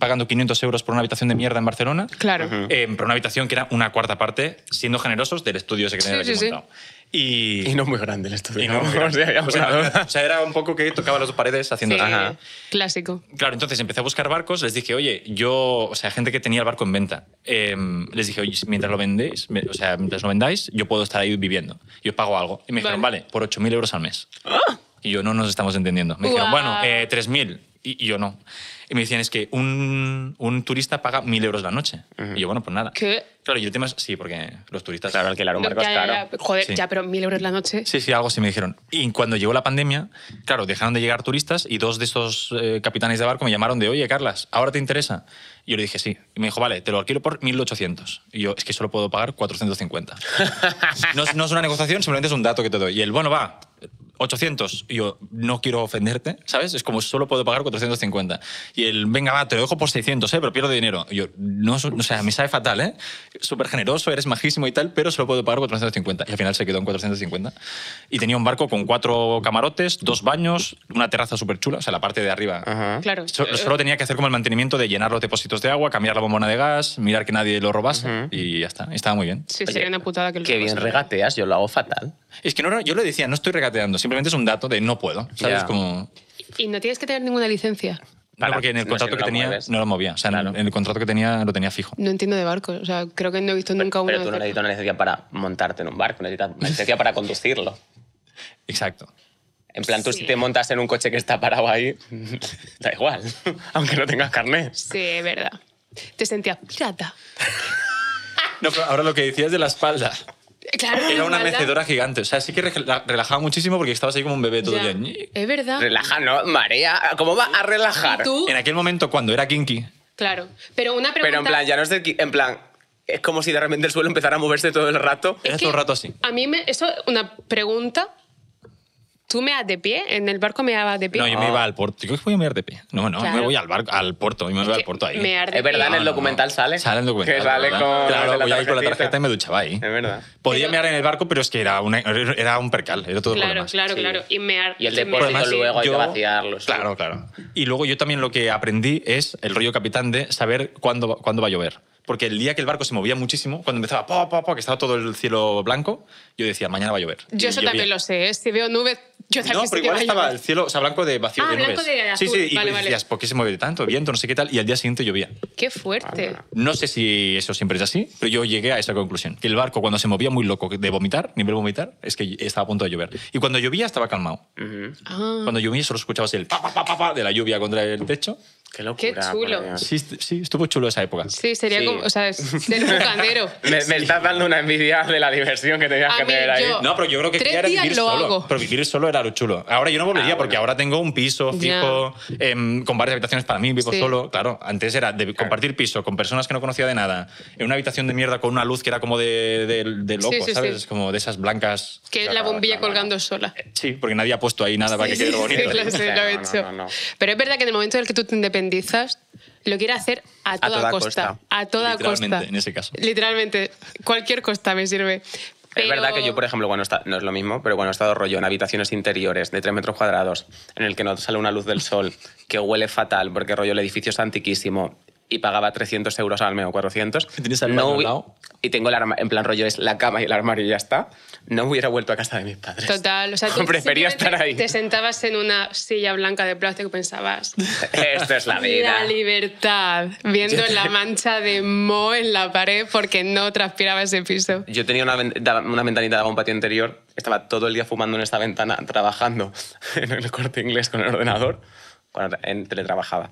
pagando 500 euros por una habitación de mierda en Barcelona. Claro. Em, por una habitación que era una cuarta parte, siendo generosos, del estudio ese que tenía sí, sí, sí. Y, no muy grande el estudio. o, sea, era un poco que tocaba las paredes haciendo... clásico. Claro, entonces empecé a buscar barcos, les dije, oye, yo, o sea, gente que tenía el barco en venta, em, les dije, oye, mientras lo vendéis, o sea, mientras lo vendáis, yo puedo estar ahí viviendo, yo pago algo. Y me dijeron, vale, por 8.000 euros al mes. ¡Ah! Y yo, no nos estamos entendiendo. Me dijeron, bueno, eh, 3.000. y yo, no. Y me decían, es que un, un turista paga mil euros la noche. Y yo, bueno, pues nada. ¿Qué? Claro, y el tema es, sí, porque los turistas... Claro, alquilar un barco es caro. joder, ya, pero mil euros la noche. Sí, sí, algo así me dijeron. Y cuando llegó la pandemia, claro, dejaron de llegar turistas y dos de esos eh, capitanes de barco me llamaron de, oye, Carlas, ¿ahora te interesa? Y yo le dije, sí. Y me dijo, vale, te lo alquilo por 1.800. Y yo, es que solo puedo pagar 450. no, no es una negociación, simplemente es un dato que te doy. Y él, bueno, va, 800. Y yo, no quiero ofenderte, ¿sabes? Es como solo puedo pagar 450. Y el, venga, te lo dejo por 600, ¿eh? Pero pierdo dinero. Y yo, no, o sea, me sabe fatal, ¿eh? Súper generoso, eres majísimo y tal, pero solo puedo pagar 450. Y al final se quedó en 450. Y tenía un barco con cuatro camarotes, dos baños, una terraza súper chula, o sea, la parte de arriba. Claro. Eh, solo, eh. tenía que hacer como el mantenimiento de llenar los depósitos de agua, cambiar la bombona de gas, mirar que nadie lo robase. Y ya está. Estaba muy bien. Sí, sería una putada que lo Qué bien regateas, yo lo hago fatal. Es que no, yo le decía, no estoy regateando, simplemente es un dato de no puedo, ¿sabes? Como... Y no tienes que tener ninguna licencia. No, porque en el contrato que tenía no lo movía. O sea, en el contrato que tenía lo tenía fijo. No entiendo de barcos. O sea, creo que no he visto nunca pero, Pero tú no necesitas una licencia para montarte en un barco, necesitas una licencia para conducirlo. Exacto. En plan, tú si te montas en un coche que está parado ahí, da igual, aunque no tengas carnet. Sí, es verdad. Te sentías pirata. no, pero ahora lo que decías de la espalda. Eh, era una mecedora gigante. O sea, sí que relajaba muchísimo porque estabas ahí como un bebé todo el día. Es verdad. Relaja, ¿no? Marea. ¿Cómo va a relajar? tú? En aquel momento, cuando era kinky. Claro. Pero una pregunta... Pero en plan, ya no es de... En plan, es como si de repente el suelo empezara a moverse todo el rato. era todo el rato así. A mí me... Eso, una pregunta ¿Tú me meas de pie? ¿En el barco me daba de pie? No, yo me iba al puerto. que voy a mear de pie? No, no, me voy al, barco, al puerto. me voy al puerto ahí. es verdad, en el documental sale. Sale en el documental. Que sale con claro, voy ahí con la tarjeta y me duchaba ahí. Es verdad. Podía mear en el barco, pero es que era, un percal. Era todo Claro, claro, claro. Y mear. Y el depósito luego hay que vaciarlos. Claro, claro. Y luego yo también lo que aprendí es el rollo capitán de saber cuándo va a llover porque el día que el barco se movía muchísimo, cuando empezaba pa pa pa que estaba todo el cielo blanco, yo decía, mañana va a llover. Yo eso también lo sé, ¿eh? si veo nubes, yo también No, pero igual estaba el cielo, o sea, blanco de vacío ah, de nubes. Sí, sí, y vale. decías, ¿por qué se mueve tanto? Viento, no sé qué tal, y al día siguiente llovía. Qué fuerte. Ah, no sé si eso siempre es así, pero yo llegué a esa conclusión, que el barco cuando se movía muy loco de vomitar, nivel vomitar, es que estaba a punto de llover. Y cuando llovía estaba calmado. Ah. Cuando llovía solo escuchabas el pa, pa, pa, pa, de la lluvia contra el techo. Qué locura. Qué chulo. Sí, estuvo chulo esa época. Sí, sería como, o sea, de un me, me estás dando una envidia de la diversión que tenías que tener ahí. no, pero yo creo que vivir solo. Pero vivir solo era lo chulo. Ahora yo no volvería ah, porque ahora tengo un piso fijo, em, con varias habitaciones para mí, vivo solo. Claro, antes era de compartir piso con personas que no conocía de nada, en una habitación de mierda con una luz que era como de, de, loco, ¿sabes? Como de esas blancas. Que la bombilla colgando sola. Sí, porque nadie ha puesto ahí nada para que quede bonito. sí, he hecho. Pero es verdad que en el momento en el que tú te independes lo quiere hacer a toda, costa, A toda Literalmente, costa. en ese caso. Literalmente, cualquier costa me sirve. Es verdad que yo, por ejemplo, cuando no es lo mismo, pero cuando he estado rollo en habitaciones interiores de 3 metros cuadrados, en el que no sale una luz del sol, que huele fatal, porque rollo el edificio es antiquísimo y pagaba 300 euros al mes o 400. no, Y tengo el en plan rollo es la cama y el armario y ya está no hubiera vuelto a casa de mis padres. Total, o sea, prefería estar ahí. Te sentabas en una silla blanca de plástico y pensabas, esta es la vida. La libertad, viendo la mancha de moho en la pared porque no transpiraba ese piso. Yo tenía una, una ventanita de un patio interior, estaba todo el día fumando en esta ventana, trabajando en el corte inglés con el ordenador, cuando en teletrabajaba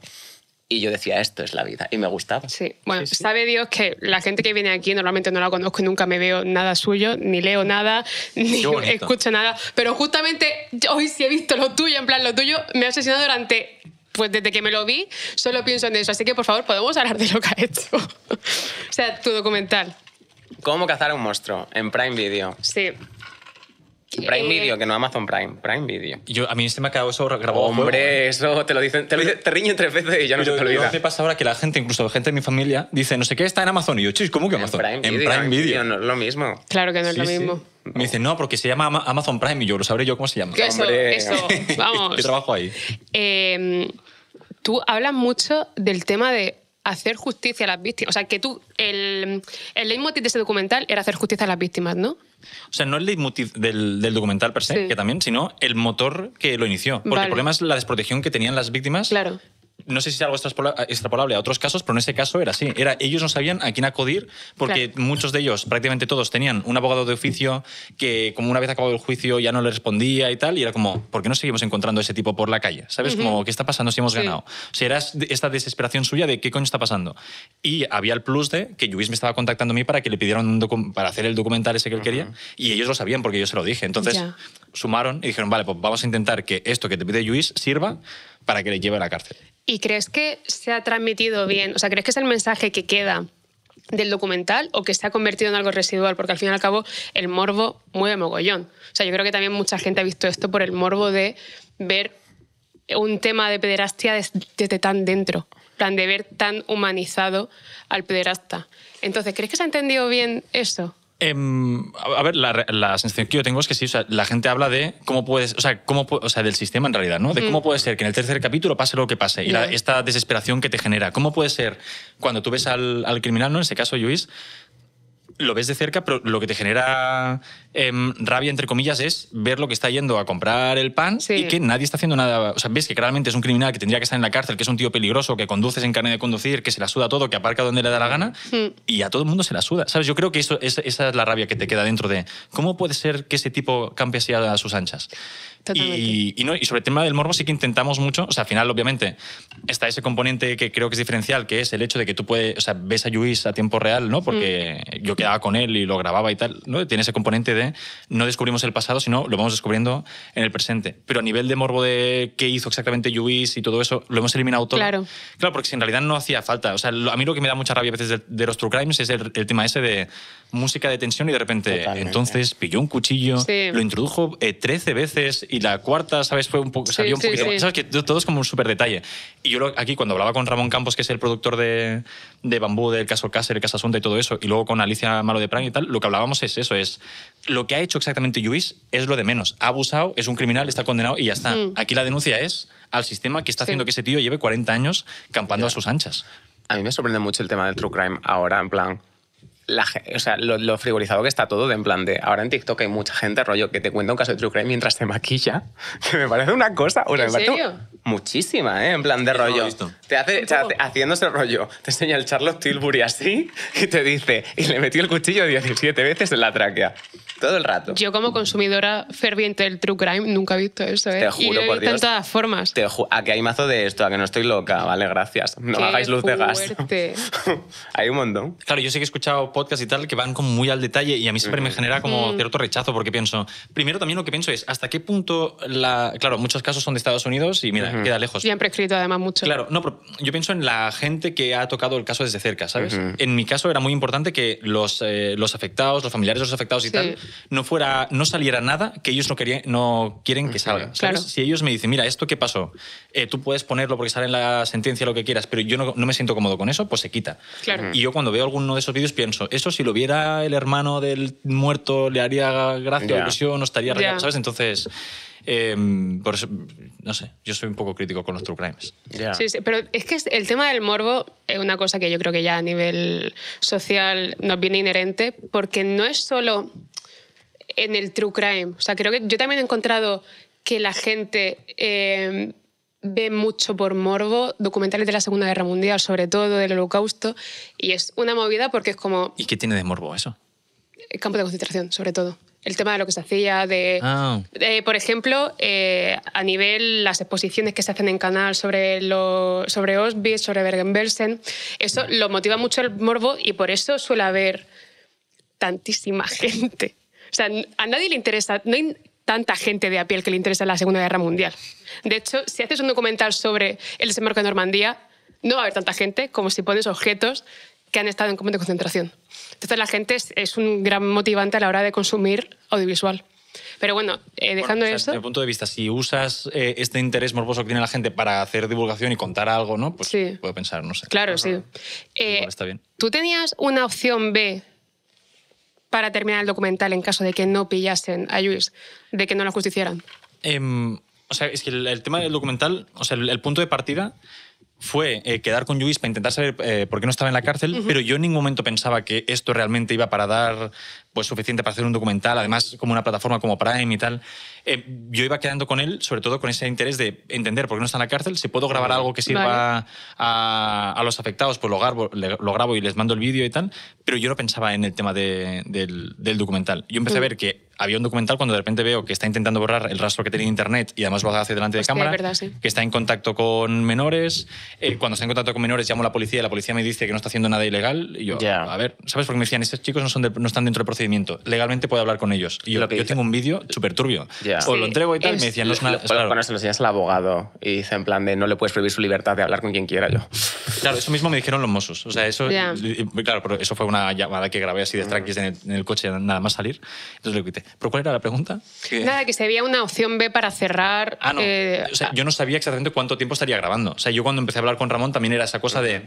y yo decía, esto es la vida, y me gustaba. Sí, bueno, sabe Dios que la gente que viene aquí normalmente no la conozco, nunca me veo nada suyo, ni leo nada, ni escucho nada, pero justamente hoy sí he visto lo tuyo, en plan, lo tuyo me ha asesinado durante pues desde que me lo vi, solo pienso en eso. Así que, por favor, podemos hablar de lo que ha hecho. o sea, tu documental. ¿Cómo cazar a un monstruo? En Prime Video. Sí. Prime Video, que no Amazon Prime, Prime Video. Yo, a mí este me ha quedado eso grabado. Hombre, ¿eh? eso te lo dicen, te, lo riñen tres veces y ya no se te olvida. Lo que pasa ahora que la gente, incluso gente de mi familia, dice, no sé qué, está en Amazon. Y yo, chis, ¿cómo que Amazon? En Prime, en Prime Video. No es lo mismo. Claro que no es lo mismo. Me dicen, no, porque se llama Amazon Prime y yo lo sabré yo cómo se llama. Eso, eso, vamos. trabajo ahí? Em, tú hablas mucho del tema de hacer justicia a las víctimas. O sea, que tú, el, el leitmotiv de ese documental era hacer justicia a las víctimas, ¿no? O sea, no el leitmotiv del, del documental per se, que también, sino el motor que lo inició. Porque el problema es la desprotección que tenían las víctimas claro no sé si es algo extrapolable a otros casos, pero en ese caso era así. Era, ellos no sabían a quién acudir porque muchos de ellos, prácticamente todos, tenían un abogado de oficio que como una vez acabado el juicio ya no le respondía y tal, y era como, ¿por qué no seguimos encontrando ese tipo por la calle? ¿Sabes? Como, ¿qué está pasando si hemos ganado? O sea, era esta desesperación suya de qué coño está pasando. Y había el plus de que Luis me estaba contactando a mí para que le pidieran para hacer el documental ese que él quería, y ellos lo sabían porque yo se lo dije. Entonces sumaron y dijeron, vale, pues vamos a intentar que esto que te pide Luis sirva para que le lleve a la cárcel. ¿Y crees que se ha transmitido bien? O sea, ¿crees que es el mensaje que queda del documental o que se ha convertido en algo residual? Porque al fin y al cabo el morbo mueve mogollón. O sea, yo creo que también mucha gente ha visto esto por el morbo de ver un tema de pederastia desde, tan dentro, plan de ver tan humanizado al pederasta. Entonces, ¿crees que se ha entendido bien eso? Em, a ver, la, sensación que yo tengo es que sí, o sea, la gente habla de cómo puedes, o sea, cómo, o sea, del sistema en realidad, ¿no? De cómo mm. puede ser que en el tercer capítulo pase lo que pase y esta desesperación que te genera. ¿Cómo puede ser cuando tú ves al, al criminal, ¿no? En ese caso, Luis, lo ves de cerca, pero lo que te genera em, rabia, entre comillas, es ver lo que está yendo a comprar el pan y que nadie está haciendo nada. O sea, ves que claramente es un criminal que tendría que estar en la cárcel, que es un tío peligroso, que conduce en carne de conducir, que se la suda todo, que aparca donde le da la gana y a todo el mundo se la suda. ¿Sabes? Yo creo que esa es la rabia que te queda dentro de cómo puede ser que ese tipo campe así a sus anchas. Y, no, y, sobre el tema del morbo sí que intentamos mucho, o sea, al final obviamente está ese componente que creo que es diferencial, que es el hecho de que tú puedes, o sea, ves a Luis a tiempo real, ¿no? Porque mm. yo quedaba con él y lo grababa y tal, ¿no? Tiene ese componente de no descubrimos el pasado, sino lo vamos descubriendo en el presente. Pero a nivel de morbo de qué hizo exactamente Luis y todo eso, lo hemos eliminado todo. Claro. Claro, porque si en realidad no hacía falta, o sea, a mí lo que me da mucha rabia a veces de, los True Crimes es el, tema ese de música de tensión y de repente, entonces pilló un cuchillo, lo introdujo 13 eh, veces y la cuarta, ¿sabes? Fue un poco, un poquito todo es como un súper detalle. Y yo aquí, cuando hablaba con Ramón Campos, que es el productor de, de Bambú, del caso Cáceres, Caso Asunta y todo eso, y luego con Alicia Malo de Pran y tal, lo que hablábamos es eso, es lo que ha hecho exactamente Luis es lo de menos. Ha abusado, es un criminal, está condenado y ya está. Mm. Aquí la denuncia es al sistema que está haciendo que ese tío lleve 40 años campando a sus anchas. A mí me sorprende mucho el tema del true crime ahora, en plan, o sea, lo, frigorizado que está todo, de en plan de. Ahora en TikTok hay mucha gente, rollo, que te cuenta un caso de true crime mientras te maquilla, que me parece una cosa. ¿En serio? muchísima, ¿eh? En plan de rollo. te hace, haciéndose rollo, te enseña el Charlotte Tilbury así y te dice, y le metió el cuchillo 17 veces en la tráquea. Todo el rato. Yo, como consumidora ferviente del true crime, nunca he visto eso, ¿eh? Te juro, por Dios, tantas formas. Te a que hay mazo de esto, a que no estoy loca, vale, gracias. No hagáis luz de gas. hay un montón. Claro, yo sí que he escuchado podcast y tal que van como muy al detalle y a mí siempre me genera como mm. cierto rechazo porque pienso, primero también lo que pienso es, ¿hasta qué punto la... Claro, muchos casos son de Estados Unidos y mira, queda lejos. Siempre prescrito además mucho. Claro, no, yo pienso en la gente que ha tocado el caso desde cerca, ¿sabes? En mi caso era muy importante que los, eh, los afectados, los familiares de los afectados y tal, no, fuera, no saliera nada que ellos no, querían, no quieren que salga. Claro. Si ellos me dicen, mira, ¿esto qué pasó? Eh, tú puedes ponerlo porque sale en la sentencia lo que quieras, pero yo no, no me siento cómodo con eso, pues se quita. Claro. Y yo cuando veo alguno de esos vídeos pienso, eso si lo viera el hermano del muerto le haría gracia yeah. o no estaría yeah. ¿sabes? Entonces... Em, por eso, no sé, yo soy un poco crítico con los true crimes. Sí, sí, pero es que el tema del morbo es una cosa que yo creo que ya a nivel social nos viene inherente, porque no es solo en el true crime. O sea, creo que yo también he encontrado que la gente em, ve mucho por morbo documentales de la Segunda Guerra Mundial, sobre todo del Holocausto, y es una movida porque es como... ¿Y qué tiene de morbo eso? El eh, campo de concentración, sobre todo. El tema de lo que se hacía, de... Ah. por ejemplo, eh, a nivel las exposiciones que se hacen en canal sobre, lo, sobre Auschwitz, sobre Bergen-Belsen, eso lo motiva mucho el morbo y por eso suele haber tantísima gente. O sea, a nadie le interesa tanta gente de a piel que le interesa la Segunda Guerra Mundial. De hecho, si haces un documental sobre el desembarco de Normandía, no va a haber tanta gente como si pones objetos que han estado en campos de concentración. Entonces la gente es, un gran motivante a la hora de consumir audiovisual. Pero bueno, eh, dejando eso... Desde el punto de vista, si usas eh, este interés morboso que tiene la gente para hacer divulgación y contar algo, ¿no? Pues puedo pensar, no sé. Claro, sí. Eh, está bien. ¿Tú tenías una opción B para terminar el documental en caso de que no pillasen a Luis, de que no lo justiciaran? Em, o sea, es que el, tema del documental, o sea, el, punto de partida fue eh, quedar con Luis para intentar saber eh, por qué no estaba en la cárcel, pero yo en ningún momento pensaba que esto realmente iba para dar pues suficiente para hacer un documental, además como una plataforma como Prime y tal. Eh, yo iba quedando con él, sobre todo con ese interés de entender por qué no está en la cárcel, si puedo grabar algo que sirva a, a, los afectados, pues lo grabo, lo grabo y les mando el vídeo y tal, pero yo no pensaba en el tema del, del, documental. Yo empecé a mm. ver que había un documental cuando de repente veo que está intentando borrar el rastro que tenía en internet y además lo hace delante de cámara, que está en contacto con menores. Eh, cuando está en contacto con menores llamo a la policía y la policía me dice que no está haciendo nada ilegal. Y yo, a ver, ¿sabes? por qué me decían, estos chicos no, son no están dentro del Legalmente puedo hablar con ellos. Y yo, tengo un vídeo súper turbio. O lo entrego y tal, me decían, no es nada. se lo enseñas al abogado y dice en plan de no le puedes prohibir su libertad de hablar con quien quiera yo. Claro, eso mismo me dijeron los mosos O sea, eso. claro, pero eso fue una llamada que grabé así de mm. tranquis en, el, coche nada más salir. Entonces le quité. ¿Pero cuál era la pregunta? Nada, que se había una opción B para cerrar. Ah, no. Eh, o sea, yo no sabía exactamente cuánto tiempo estaría grabando. O sea, yo cuando empecé a hablar con Ramón también era esa cosa de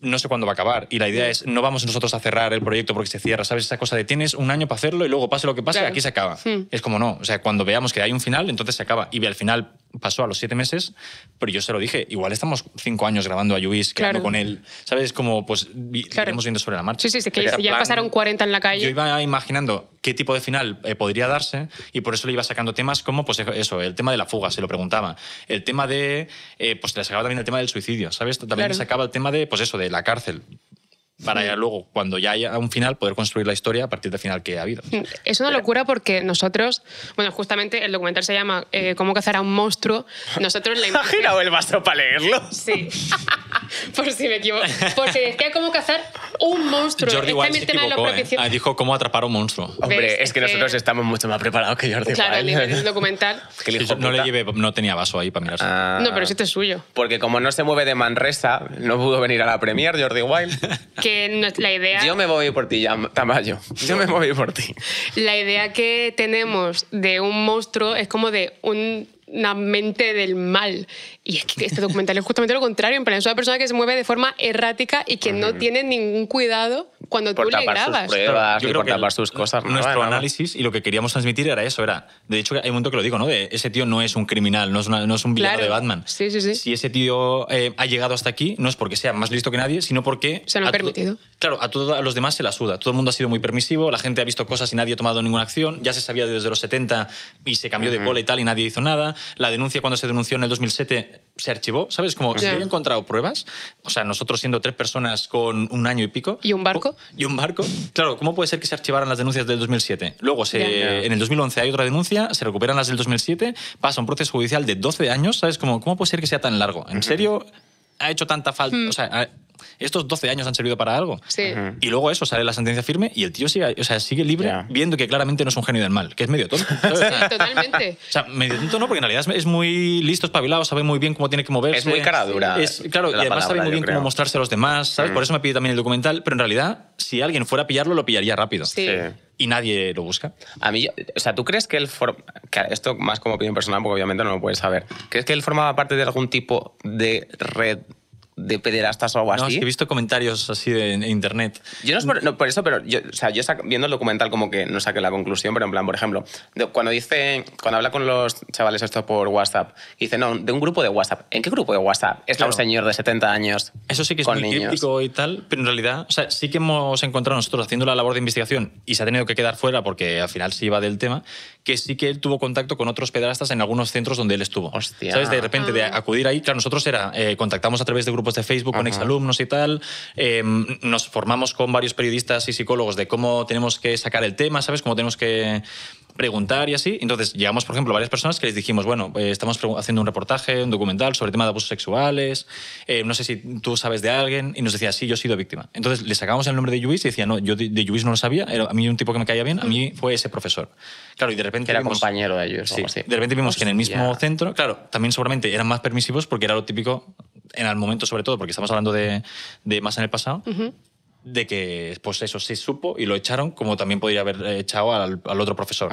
no sé cuándo va a acabar. Y la idea es, no vamos nosotros a cerrar el proyecto porque se cierra, ¿sabes? Esa cosa de tienes un año para hacerlo y luego pase lo que pase, aquí se acaba. Hmm. Es como no, o sea, cuando veamos que hay un final, entonces se acaba. Y ve al final pasó a los siete meses, pero yo se lo dije, igual estamos cinco años grabando a Luis, grabando con él, ¿sabes? Como pues íbamos viendo sobre la marcha. Sí, sí, sí que ya pasaron 40 en la calle. Yo iba imaginando qué tipo de final eh, podría darse y por eso le iba sacando temas como, pues eso, el tema de la fuga, se lo preguntaba, el tema de, eh, pues le sacaba también el tema del suicidio, ¿sabes? También le sacaba el tema de, pues eso, de la cárcel para luego, cuando ya haya un final, poder construir la historia a partir del final que ha habido. Mm, es una locura porque nosotros, bueno, justamente el documental se llama eh, ¿Cómo cazar a un monstruo? Nosotros la imagen... ¿Ha girado el vaso para leerlo? Sí. Por si me equivoco. Por decía cómo cazar un monstruo. Jordi es este se equivocó, ¿eh? ah, Dijo cómo atrapar a un monstruo. Hombre, es que nosotros estamos mucho más preparados que Jordi Claro, el documental. que no le llevé, no tenía vaso ahí para mirarse. Ah. no, pero este es suyo. Porque como no se mueve de Manresa, no pudo venir a la premier Jordi Wild. que la idea... Yo me voy por ti, Tamayo. Yo me voy por ti. La idea que tenemos de un monstruo es como de una mente del mal y es que este documental es justamente lo contrario. En plan, es una persona que se mueve de forma errática y que no tiene ningún cuidado cuando tú le grabas. Sus pruebas, Yo sus cosas. Nuestro análisis y lo que queríamos transmitir era eso. Era, de hecho, hay un momento que lo digo, ¿no? De ese tío no es un criminal, no es, un villano de Batman. Si ese tío eh, ha llegado hasta aquí, no es porque sea más listo que nadie, sino porque... Se lo ha permitido. Claro, a todos los demás se la suda. Todo el mundo ha sido muy permisivo, la gente ha visto cosas y nadie ha tomado ninguna acción. Ya se sabía desde los 70 y se cambió de bola y tal y nadie hizo nada. La denuncia cuando se denunció en el 2007 se archivó, ¿sabes? Como se si encontrado pruebas, o sea, nosotros siendo tres personas con un año y pico. ¿Y un barco? Oh, y un barco. Claro, ¿cómo puede ser que se archivaran las denuncias del 2007? Luego, se, en el 2011 hay otra denuncia, se recuperan las del 2007, pasa un proceso judicial de 12 años, ¿sabes? Como, ¿Cómo puede ser que sea tan largo? ¿En serio? ha hecho tanta falta, hmm. o sea, estos 12 años han servido para algo. Y luego eso, sale la sentencia firme y el tío sigue, o sea, sigue libre viendo que claramente no es un genio del mal, que es medio tonto. Sí, totalmente. O sea, medio tonto no, porque en realidad es muy listo, espabilado, sabe muy bien cómo tiene que moverse. Es muy cara dura. claro, y además sabe muy bien cómo mostrarse a los demás, ¿sabes? Mm. Por eso me pide también el documental, pero en realidad, si alguien fuera a pillarlo, lo pillaría rápido. sí. y nadie lo busca. A mí, o sea, ¿tú crees que él for... esto más como opinión personal, porque obviamente no lo puedes saber? ¿Crees que él formaba parte de algún tipo de red de pederastas o algo así. No, es que he visto comentarios así en internet. Yo no por, eso, pero yo, o viendo el documental como que no saqué la conclusión, pero en plan, por ejemplo, cuando dice, cuando habla con los chavales esto por WhatsApp, dice, no, de un grupo de WhatsApp. ¿En qué grupo de WhatsApp está un señor de 70 años? Eso sí que es muy y tal, pero en realidad, sí que hemos encontrado nosotros haciendo la labor de investigación y se ha tenido que quedar fuera porque al final se iba del tema, que sí que él tuvo contacto con otros pedrastas en algunos centros donde él estuvo. Hostia. ¿Sabes? De repente, de ah. acudir ahí, claro, nosotros era, eh, contactamos a través de grupos de Facebook con exalumnos y tal, em, nos formamos con varios periodistas y psicólogos de cómo tenemos que sacar el tema, ¿sabes? Cómo tenemos que preguntar y así. Entonces llegamos, por ejemplo, a varias personas que les dijimos, bueno, eh, estamos haciendo un reportaje, un documental sobre tema de abusos sexuales, eh, no sé si tú sabes de alguien, y nos decía, sí, yo he sido víctima. Entonces le sacamos el nombre de Luis y decía, no, yo de, no lo sabía, era, a mí un tipo que me caía bien, a mí fue ese profesor. Claro, y de repente... era compañero de ellos. Sí, De repente vimos que en el mismo centro, claro, también seguramente eran más permisivos porque era lo típico en el momento sobre todo, porque estamos hablando de, más en el pasado de que, pues eso sí supo y lo echaron, como también podría haber eh, echado al, otro profesor.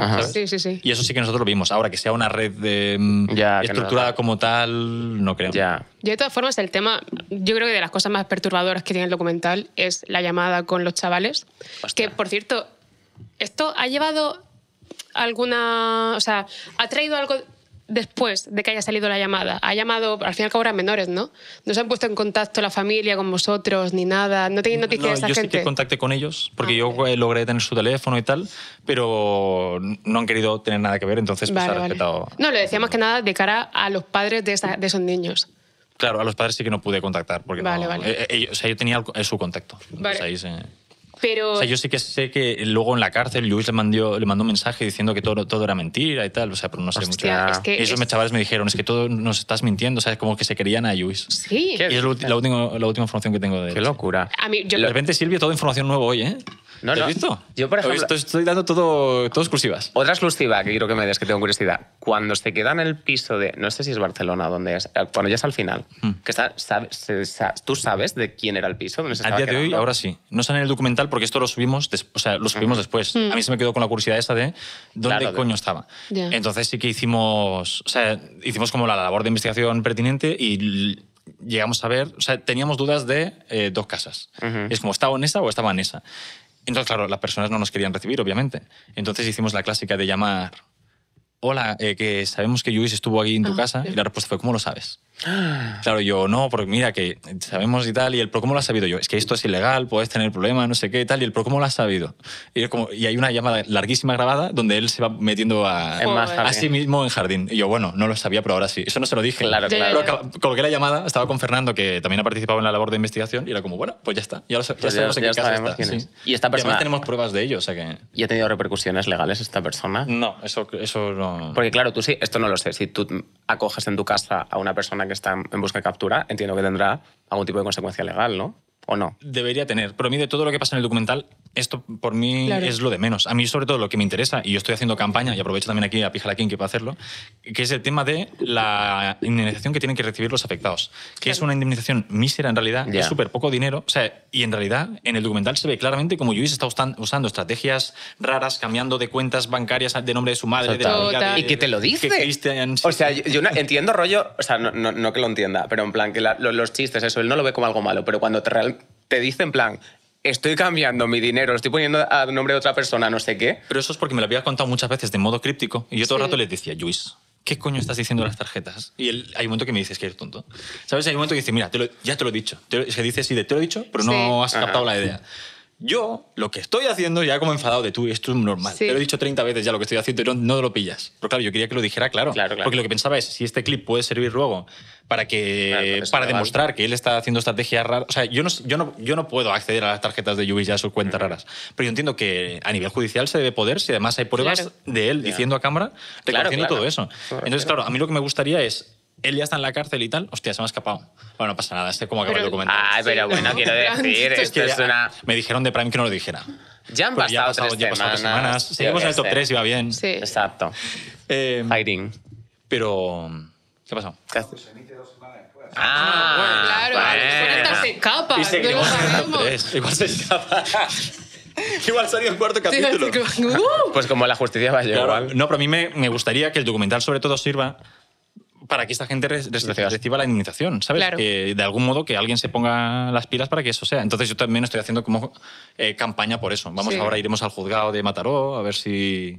Y eso sí que nosotros lo vimos. Ahora, que sea una red em, estructurada como tal, no creo. Ya. Yo, de todas formas, el tema, yo creo que de las cosas más perturbadoras que tiene el documental es la llamada con los chavales. Que, por cierto, esto ha llevado alguna. O sea, ha traído algo después de que haya salido la llamada? Ha llamado, al final eran menores, ¿no? No se han puesto en contacto la familia con vosotros ni nada, no tenéis noticias de esa gente? gente. Yo sí que contacté con ellos porque ah, yo eh, logré tener su teléfono y tal, pero no han querido tener nada que ver, entonces pues, ha respetado. No, le decía más que nada de cara a los padres de, esos niños. Claro, a los padres sí que no pude contactar porque vale, eh, eh, o sea, yo tenía su contacto. O sea, yo sí que sé que luego en la cárcel Luis le mandó, le mandó un mensaje diciendo que todo, todo era mentira y tal, o sea, pero no sé mucho. Es que Esos chavales me dijeron, es que todo nos estás mintiendo, o sea, es como que se querían a Luis. Sí. Y es la, última, la última información que tengo de él. Qué locura. De repente, Silvia, toda información nueva hoy, ¿eh? No, lo no. has visto? Yo, por ejemplo. Estoy, dando todo, exclusivas. Otra exclusiva que quiero que me des, que tengo curiosidad. Cuando se queda en el piso de. No sé si es Barcelona, donde es. Cuando ya es al final. Hmm. Que está, ¿Tú sabes de quién era el piso? Donde día de hoy, ahora sí. No sale en el documental porque esto lo subimos, o sea, lo hmm. subimos después. Hmm. A mí se me quedó con la curiosidad esa de dónde coño estaba. Entonces sí que hicimos. O sea, hicimos como la labor de investigación pertinente y llegamos a ver, o sea, teníamos dudas de eh, dos casas. Es como, ¿estaba en esa o estaba en esa? Entonces, claro, las personas no nos querían recibir, obviamente. Entonces hicimos la clásica de llamar, hola, eh, que sabemos que Luis estuvo aquí en tu ah, casa, y la respuesta fue, ¿cómo lo sabes? Claro, yo no, porque mira que sabemos y tal, y el pro, ¿cómo lo ha sabido yo? Es que esto es ilegal, puedes tener problemas, no sé qué y tal, y el pro, ¿cómo lo ha sabido? Y, hay una llamada larguísima grabada donde él se va metiendo a, sí mismo en jardín. Y yo, bueno, no lo sabía, pero ahora sí. Eso no se lo dije. Claro, claro. colgué la llamada, estaba con Fernando, que también ha participado en la labor de investigación, y era como, bueno, pues ya está, ya, lo, pues sabemos en Y esta persona. tenemos pruebas de ello, que. ¿Y ha tenido repercusiones legales esta persona? No, eso, eso no. Porque claro, tú sí, esto no lo sé. Si tú acoges en tu casa a una persona que que está en busca de captura, entiendo que tendrá algún tipo de consecuencia legal, ¿no? ¿O no? Debería tener. Pero todo lo que pasa en el documental esto por mí es lo de menos. A mí, sobre todo, lo que me interesa, y yo estoy haciendo campaña, y aprovecho también aquí a Pijala que puede hacerlo, que es el tema de la indemnización que tienen que recibir los afectados, que es una indemnización mísera en realidad, es súper poco dinero. O sea, y en realidad, en el documental se ve claramente como Luis está usando estrategias raras, cambiando de cuentas bancarias de nombre de su madre, de la Y que te lo dice. O sea, yo entiendo rollo, o sea, no, que lo entienda, pero en plan, que los, chistes, eso, él no lo ve como algo malo, pero cuando te dice en plan, estoy cambiando mi dinero, lo estoy poniendo a nombre de otra persona, no sé qué. Pero eso es porque me lo había contado muchas veces de modo críptico y yo todo el rato les decía, Luis, ¿qué coño estás diciendo las tarjetas? Y él, hay un momento que me dices que eres tonto. ¿Sabes? Hay un momento que dice, mira, ya te lo he dicho. Se dice es que sí, te lo he dicho, pero no has captado la idea. Yo lo que estoy haciendo, ya como enfadado de tú, esto es normal. Te lo he dicho 30 veces ya lo que estoy haciendo y no, lo pillas. Pero claro, yo quería que lo dijera claro, Porque lo que pensaba es, si este clip puede servir luego para, que, para demostrar que él está haciendo estrategias raras. O sea, yo no, yo, yo no puedo acceder a las tarjetas de Yubi ya a sus cuentas raras. Pero yo entiendo que a nivel judicial se debe poder si además hay pruebas de él diciendo a cámara, y todo eso. Entonces, claro, a mí lo que me gustaría es él ya está en la cárcel y tal. Hostia, se me ha escapado. Bueno, no pasa nada, este como acaba el documental. Ah, pero bueno, quiero decir, esto es una. Me dijeron de Prime que no lo dijera. Ya han pues pasado, ya tres, semanas, Seguimos en el top y 3, iba bien. Sí. Exacto. Eh, Pero. ¿Qué pasó? ¿Qué haces? Ah, ah, bueno, claro. Bueno. claro, se escapa. Y se, igual, se escapa. Igual salió el cuarto capítulo. ¡Uh! Pues como la justicia va a llegar. no, pero a mí me, me, gustaría que el documental sobre todo sirva para que esta gente reciba la indemnización, ¿sabes? de algún modo que alguien se ponga las pilas para que eso sea. Entonces yo también estoy haciendo como eh, campaña por eso. Vamos, ahora iremos al juzgado de Mataró a ver si...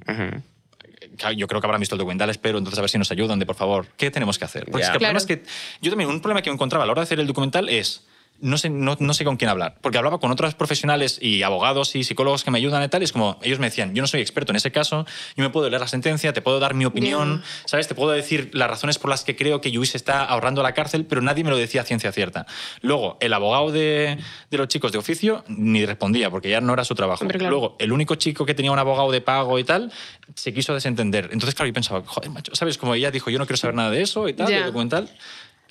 yo creo que habrán visto el documental, espero, entonces a ver si nos ayudan de por favor, ¿qué tenemos que hacer? Porque es que el problema es que yo también, un problema que me encontraba a la hora de hacer el documental es, no sé, no, sé con quién hablar. Porque hablaba con otros profesionales y abogados y psicólogos que me ayudan y tal, y es como, ellos me decían, yo no soy experto en ese caso, yo me puedo leer la sentencia, te puedo dar mi opinión, ¿sabes? Te puedo decir las razones por las que creo que Luis está ahorrando la cárcel, pero nadie me lo decía a ciencia cierta. Luego, el abogado de, los chicos de oficio ni respondía, porque ya no era su trabajo. Luego, el único chico que tenía un abogado de pago y tal, se quiso desentender. Entonces, claro, yo pensaba, joder, macho, ¿sabes? Como ella dijo, yo no quiero saber nada de eso y tal, documental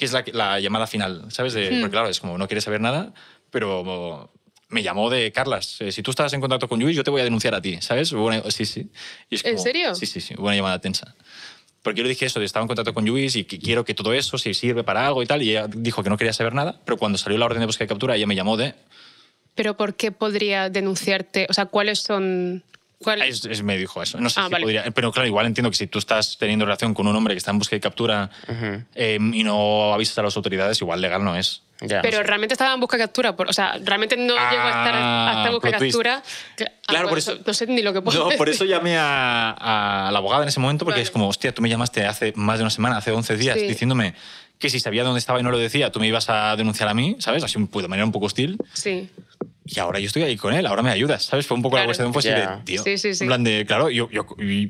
que es la, llamada final, ¿sabes? De, hmm. Porque claro, es como no quiere saber nada, pero me llamó de Carlas, eh, si tú estabas en contacto con Yui, yo te voy a denunciar a ti, ¿sabes? sí, sí. es como, ¿En serio? Sí, sí, sí, una llamada tensa. Porque yo le dije eso, de estaba en contacto con Luis y que quiero que todo eso, si sirve para algo y tal, y ella dijo que no quería saber nada, pero cuando salió la orden de búsqueda y captura, ella me llamó de... ¿Pero por qué podría denunciarte? O sea, ¿cuáles son Ah, me dijo eso. No sé ah, si podría, pero claro, igual entiendo que si tú estás teniendo relación con un hombre que está en búsqueda y captura em, y no avisas a las autoridades, igual legal no es. pero realmente estaba en busca y captura. o sea, realmente no ah, llegó a estar en busca y captura. Claro, por eso. No sé ni lo que por eso llamé a, la abogada en ese momento, porque es como, hostia, tú me llamaste hace más de una semana, hace 11 días, diciéndome que si sabía dónde estaba y no lo decía, tú me ibas a denunciar a mí, ¿sabes? Así de manera un poco hostil. Sí y ahora yo estoy ahí con él, ahora me ayudas, ¿sabes? Fue un poco la cuestión fue en plan de, claro,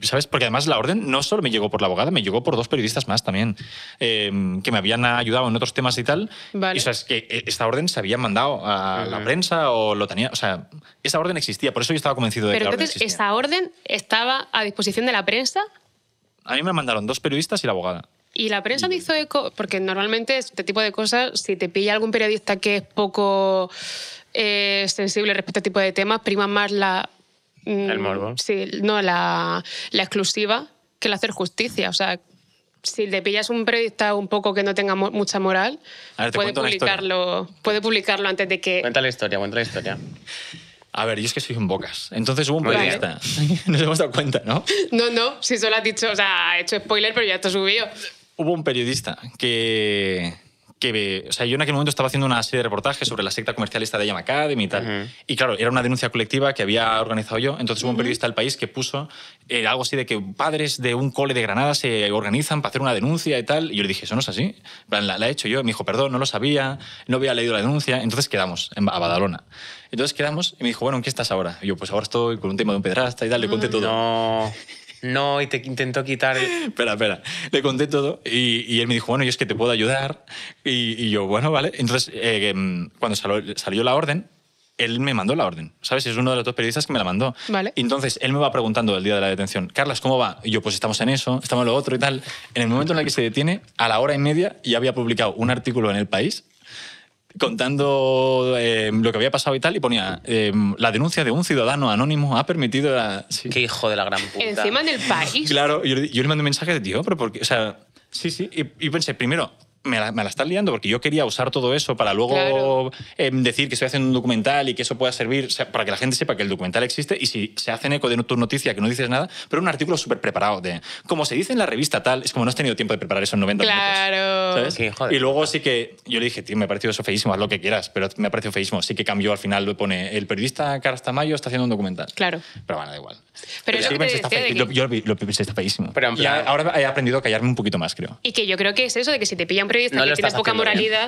¿sabes? Porque además la orden no solo me llegó por la abogada, me llegó por dos periodistas más también, em, que me habían ayudado en otros temas y tal. eso Y que eh, esta orden se había mandado a la prensa o lo tenía, o sea, esa orden existía, por eso yo estaba convencido de Pero que Pero entonces, ¿esa orden estaba a disposición de la prensa? A mí me mandaron dos periodistas y la abogada. ¿Y la prensa me hizo eco? Porque normalmente este tipo de cosas, si te pilla algún periodista que es poco es sensible respecto a este tipo de temas, prima más la... Mm, el morbo. Sí, no, la, la exclusiva que el hacer justicia. O sea, si le pillas un periodista un poco que no tenga mucha moral, puede, publicarlo, puede publicarlo antes de que... Cuenta la historia, cuenta la historia. A ver, yo es que soy un bocas. Entonces hubo un periodista. Nos hemos dado cuenta, ¿no? No, no, si solo has dicho, o sea, he hecho spoiler, pero ya esto subido. Hubo un periodista que, que, o sea, yo en aquel momento estaba haciendo una serie de reportajes sobre la secta comercialista de Yamacademy y tal. Y claro, era una denuncia colectiva que había organizado yo. Entonces hubo un periodista del país que puso eh, algo así de que padres de un cole de Granada se organizan para hacer una denuncia y tal. Y yo le dije, eso no es así. La, la he hecho yo. Me dijo, perdón, no lo sabía, no había leído la denuncia. Entonces quedamos en, a Badalona. Entonces quedamos y me dijo, bueno, ¿en qué estás ahora? Y yo, pues ahora estoy con un tema de un pedrasta y tal. Le conté todo. No. no, y te intentó quitar. espera, espera. Le conté todo y, y, él me dijo, bueno, yo es que te puedo ayudar. Y, yo, bueno, vale. Entonces, eh, em, cuando salió, la orden, él me mandó la orden, ¿sabes? Es uno de los dos periodistas que me la mandó. Vale. entonces, él me va preguntando el día de la detención, Carlas, ¿cómo va? Y yo, pues estamos en eso, estamos en lo otro y tal. En el momento en el que se detiene, a la hora y media, ya había publicado un artículo en El País contando eh, lo que había pasado y tal, y ponía eh, la denuncia de un ciudadano anónimo ha permitido la... Qué hijo de la gran puta. Encima del país. Claro, yo, le mandé un mensaje de tío, pero porque, o sea, sí, sí, y, y pensé, primero, me la, me liando porque yo quería usar todo eso para luego em, decir que estoy haciendo un documental y que eso pueda servir para que la gente sepa que el documental existe y si se hacen eco de tu noticia que no dices nada, pero un artículo súper preparado de como se dice en la revista tal, es como no has tenido tiempo de preparar eso en 90 claro. minutos. y luego sí que yo le dije, tío, me ha parecido eso feísimo, haz lo que quieras, pero me ha parecido feísimo. Sí que cambió al final, lo pone el periodista tamayo está haciendo un documental. Claro. Pero bueno, da igual. Pero, yo lo, está feísimo. ahora he aprendido a callarme un poquito más, creo. Y que yo creo que es eso de que si te pillan periodista que tiene poca moralidad,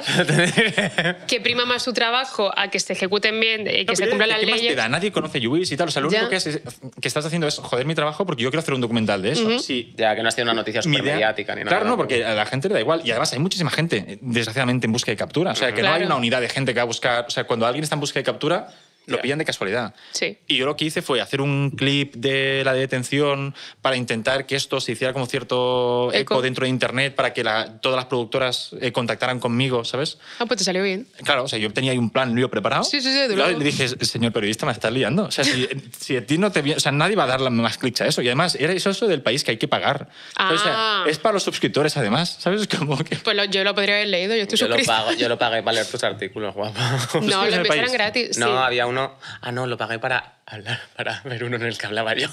que prima más su trabajo a que se ejecuten bien, eh, que se cumplan las da? Nadie conoce Lluís y tal. O sea, lo único que, es, que, estás haciendo es joder mi trabajo porque yo quiero hacer un documental de eso. Sí. Ya, que no has sido una noticia ni nada. Claro, no, porque a la gente le da igual. Y además hay muchísima gente, desgraciadamente, en busca de captura. O sea, que no hay una unidad de gente que va a buscar. O sea, cuando alguien está en busca de captura, lo pillan de casualidad. Sí. Y yo lo que hice fue hacer un clip de la detención para intentar que esto se hiciera como cierto eco, dentro de Internet para que la, todas las productoras eh, contactaran conmigo, ¿sabes? Ah, pues te salió bien. Claro, o sea, yo tenía ahí un plan lío preparado. Sí, sí, sí. De Le dije, señor periodista, me estás liando. O sea, si, si, a ti no te... O sea, nadie va a darle más clics a eso. Y además, era eso, eso del país que hay que pagar. Ah. es para los suscriptores, además. ¿Sabes? Como Pues yo lo podría haber leído, yo estoy yo Lo pago, yo lo pagué para leer tus artículos, guapa. No, que eran gratis. No, había un Ah, no, lo pagué para hablar, para ver uno en el que hablaba yo.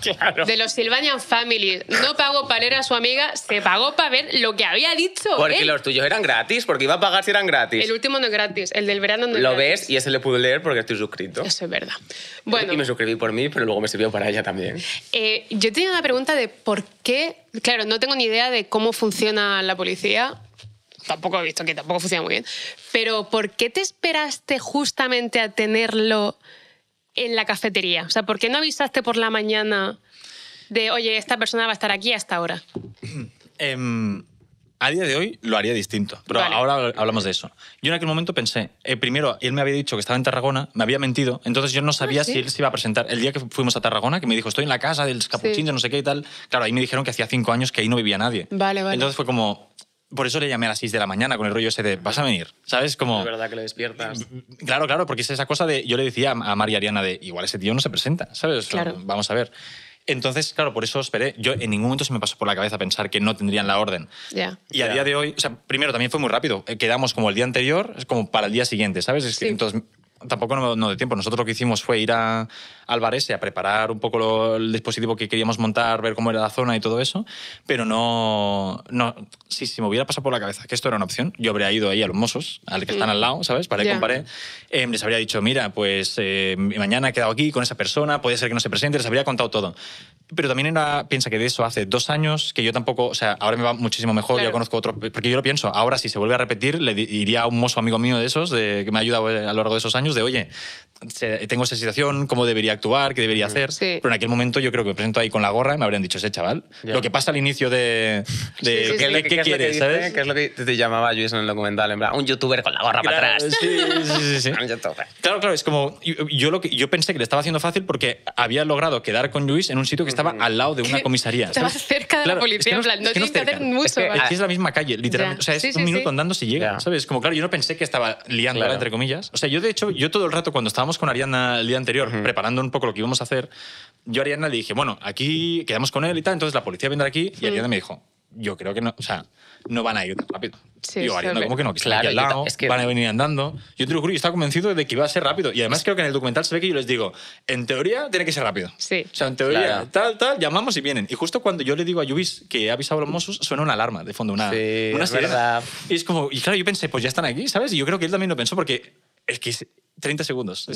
De los Sylvanian Families No pagó para leer a su amiga, se pagó para ver lo que había dicho. Porque los tuyos eran gratis, porque iba a pagar si eran gratis. El último no es gratis, el del verano no es Lo ves y ese le pude leer porque estoy suscrito. Eso es verdad. Bueno. Y me suscribí por mí, pero luego me sirvió para ella también. Eh, yo tenía una pregunta de por qué. Claro, no tengo ni idea de cómo funciona la policía tampoco he visto que tampoco funciona muy bien. Pero ¿por qué te esperaste justamente a tenerlo en la cafetería? O sea, ¿por qué no avisaste por la mañana de, oye, esta persona va a estar aquí hasta ahora? Em, a día de hoy lo haría distinto, pero ahora hablamos de eso. Yo en aquel momento pensé, eh, primero, él me había dicho que estaba en Tarragona, me había mentido, entonces yo no ah, sabía si él se iba a presentar. El día que fuimos a Tarragona, que me dijo, estoy en la casa del capuchín, no sé qué y tal, claro, ahí me dijeron que hacía cinco años que ahí no vivía nadie. Vale, vale. Entonces fue como, por eso le llamé a las 6 de la mañana con el rollo ese de vas a venir, ¿sabes? Como... Es verdad que le despiertas. Claro, claro, porque es esa cosa de... Yo le decía a María Ariana de igual ese tío no se presenta, ¿sabes? vamos a ver. Entonces, claro, por eso esperé. Yo en ningún momento se me pasó por la cabeza pensar que no tendrían la orden. ya Y a día de hoy, o sea, primero también fue muy rápido. Eh, quedamos como el día anterior, es como para el día siguiente, ¿sabes? entonces, tampoco no de tiempo. Nosotros lo que hicimos fue ir a, Álvarez a preparar un poco el dispositivo que queríamos montar, ver cómo era la zona y todo eso, pero no, no si, si me hubiera pasado por la cabeza que esto era una opción, yo habría ido ahí a los mozos, al que están al lado, ¿sabes? Para que comparé, em, les habría dicho, mira, pues em, mañana he quedado aquí con esa persona, puede ser que no se presente, les habría contado todo. Pero también era, piensa que de eso hace dos años, que yo tampoco, o sea, ahora me va muchísimo mejor, ya conozco otro, porque yo lo pienso, ahora si se vuelve a repetir, le diría a un mozo amigo mío de esos, que me ha ayudado a lo largo de esos años, de, oye, tengo esa situación, cómo debería actuar, qué debería hacer. Pero en aquel momento yo creo que me presento ahí con la gorra y me habrían dicho, ese chaval. Lo que pasa al inicio de, de qué, quieres, ¿sabes? Que es lo que te llamaba Luis en el documental, en plan, un youtuber con la gorra para atrás. Sí, sí, sí. Claro, claro, es como, yo, lo que, yo pensé que le estaba haciendo fácil porque había logrado quedar con Luis en un sitio que estaba al lado de una comisaría. Estaba cerca de la policía, no, en plan, no, que tienes que hacer mucho. Es, que, es la misma calle, literalmente. O sea, es un minuto andando si llega, ¿sabes? Como, claro, yo no pensé que estaba liándola, entre comillas. O sea, yo de hecho, yo todo el rato cuando estaba con Ariana el día anterior, preparando un poco lo que íbamos a hacer, yo a Ariana le dije, bueno, aquí quedamos con él y tal, entonces la policía vendrá aquí y Ariana me dijo, yo creo que no, o sea, no van a ir tan rápido. Ariana, ¿cómo que no? Que claro, aquí al lado, van a venir andando. Yo te lo juro, yo estaba convencido de que iba a ser rápido. Y además creo que en el documental se ve que yo les digo, en teoría tiene que ser rápido. O sea, en teoría, tal, tal, llamamos y vienen. Y justo cuando yo le digo a Yubis que he avisado a los Mossos, suena una alarma de fondo, una, es verdad. Y es como, y claro, yo pensé, pues ya están aquí, ¿sabes? Y yo creo que él también lo pensó porque el que 30 segundos.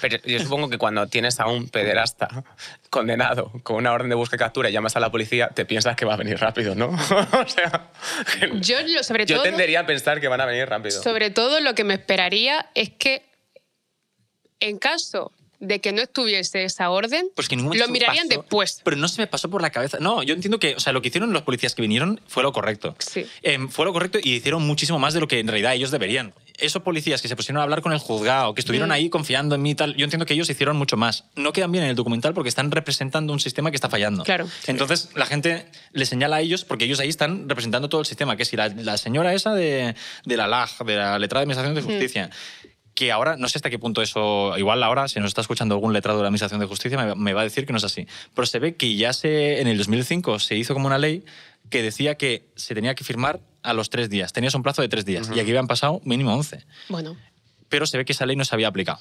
Pero yo supongo que cuando tienes a un pederasta condenado con una orden de búsqueda y captura y llamas a la policía, te piensas que va a venir rápido, ¿no? yo, sobre tendería a pensar que van a venir rápido. Sobre todo lo que me esperaría es que en caso de que no estuviese esa orden, pues lo mirarían después. Pero no se me pasó por la cabeza. No, yo entiendo que, o sea, lo que hicieron los policías que vinieron fue lo correcto. Em, fue lo correcto y hicieron muchísimo más de lo que en realidad ellos deberían esos policías que se pusieron a hablar con el juzgado, que estuvieron mm. ahí confiando en mí y tal, yo entiendo que ellos hicieron mucho más. No quedan bien en el documental porque están representando un sistema que está fallando. Claro. Entonces la gente le señala a ellos porque ellos ahí están representando todo el sistema, que si la, señora esa de, la LAG, de la letrada de Administración de mm. Justicia. que ahora, no sé hasta qué punto eso, igual ahora, si nos está escuchando algún letrado de la Administración de Justicia, me, va a decir que no es así. Pero se ve que ya se, en el 2005 se hizo como una ley que decía que se tenía que firmar a los tres días. Tenías un plazo de tres días y aquí habían pasado mínimo once. Bueno. Pero se ve que esa ley no se había aplicado.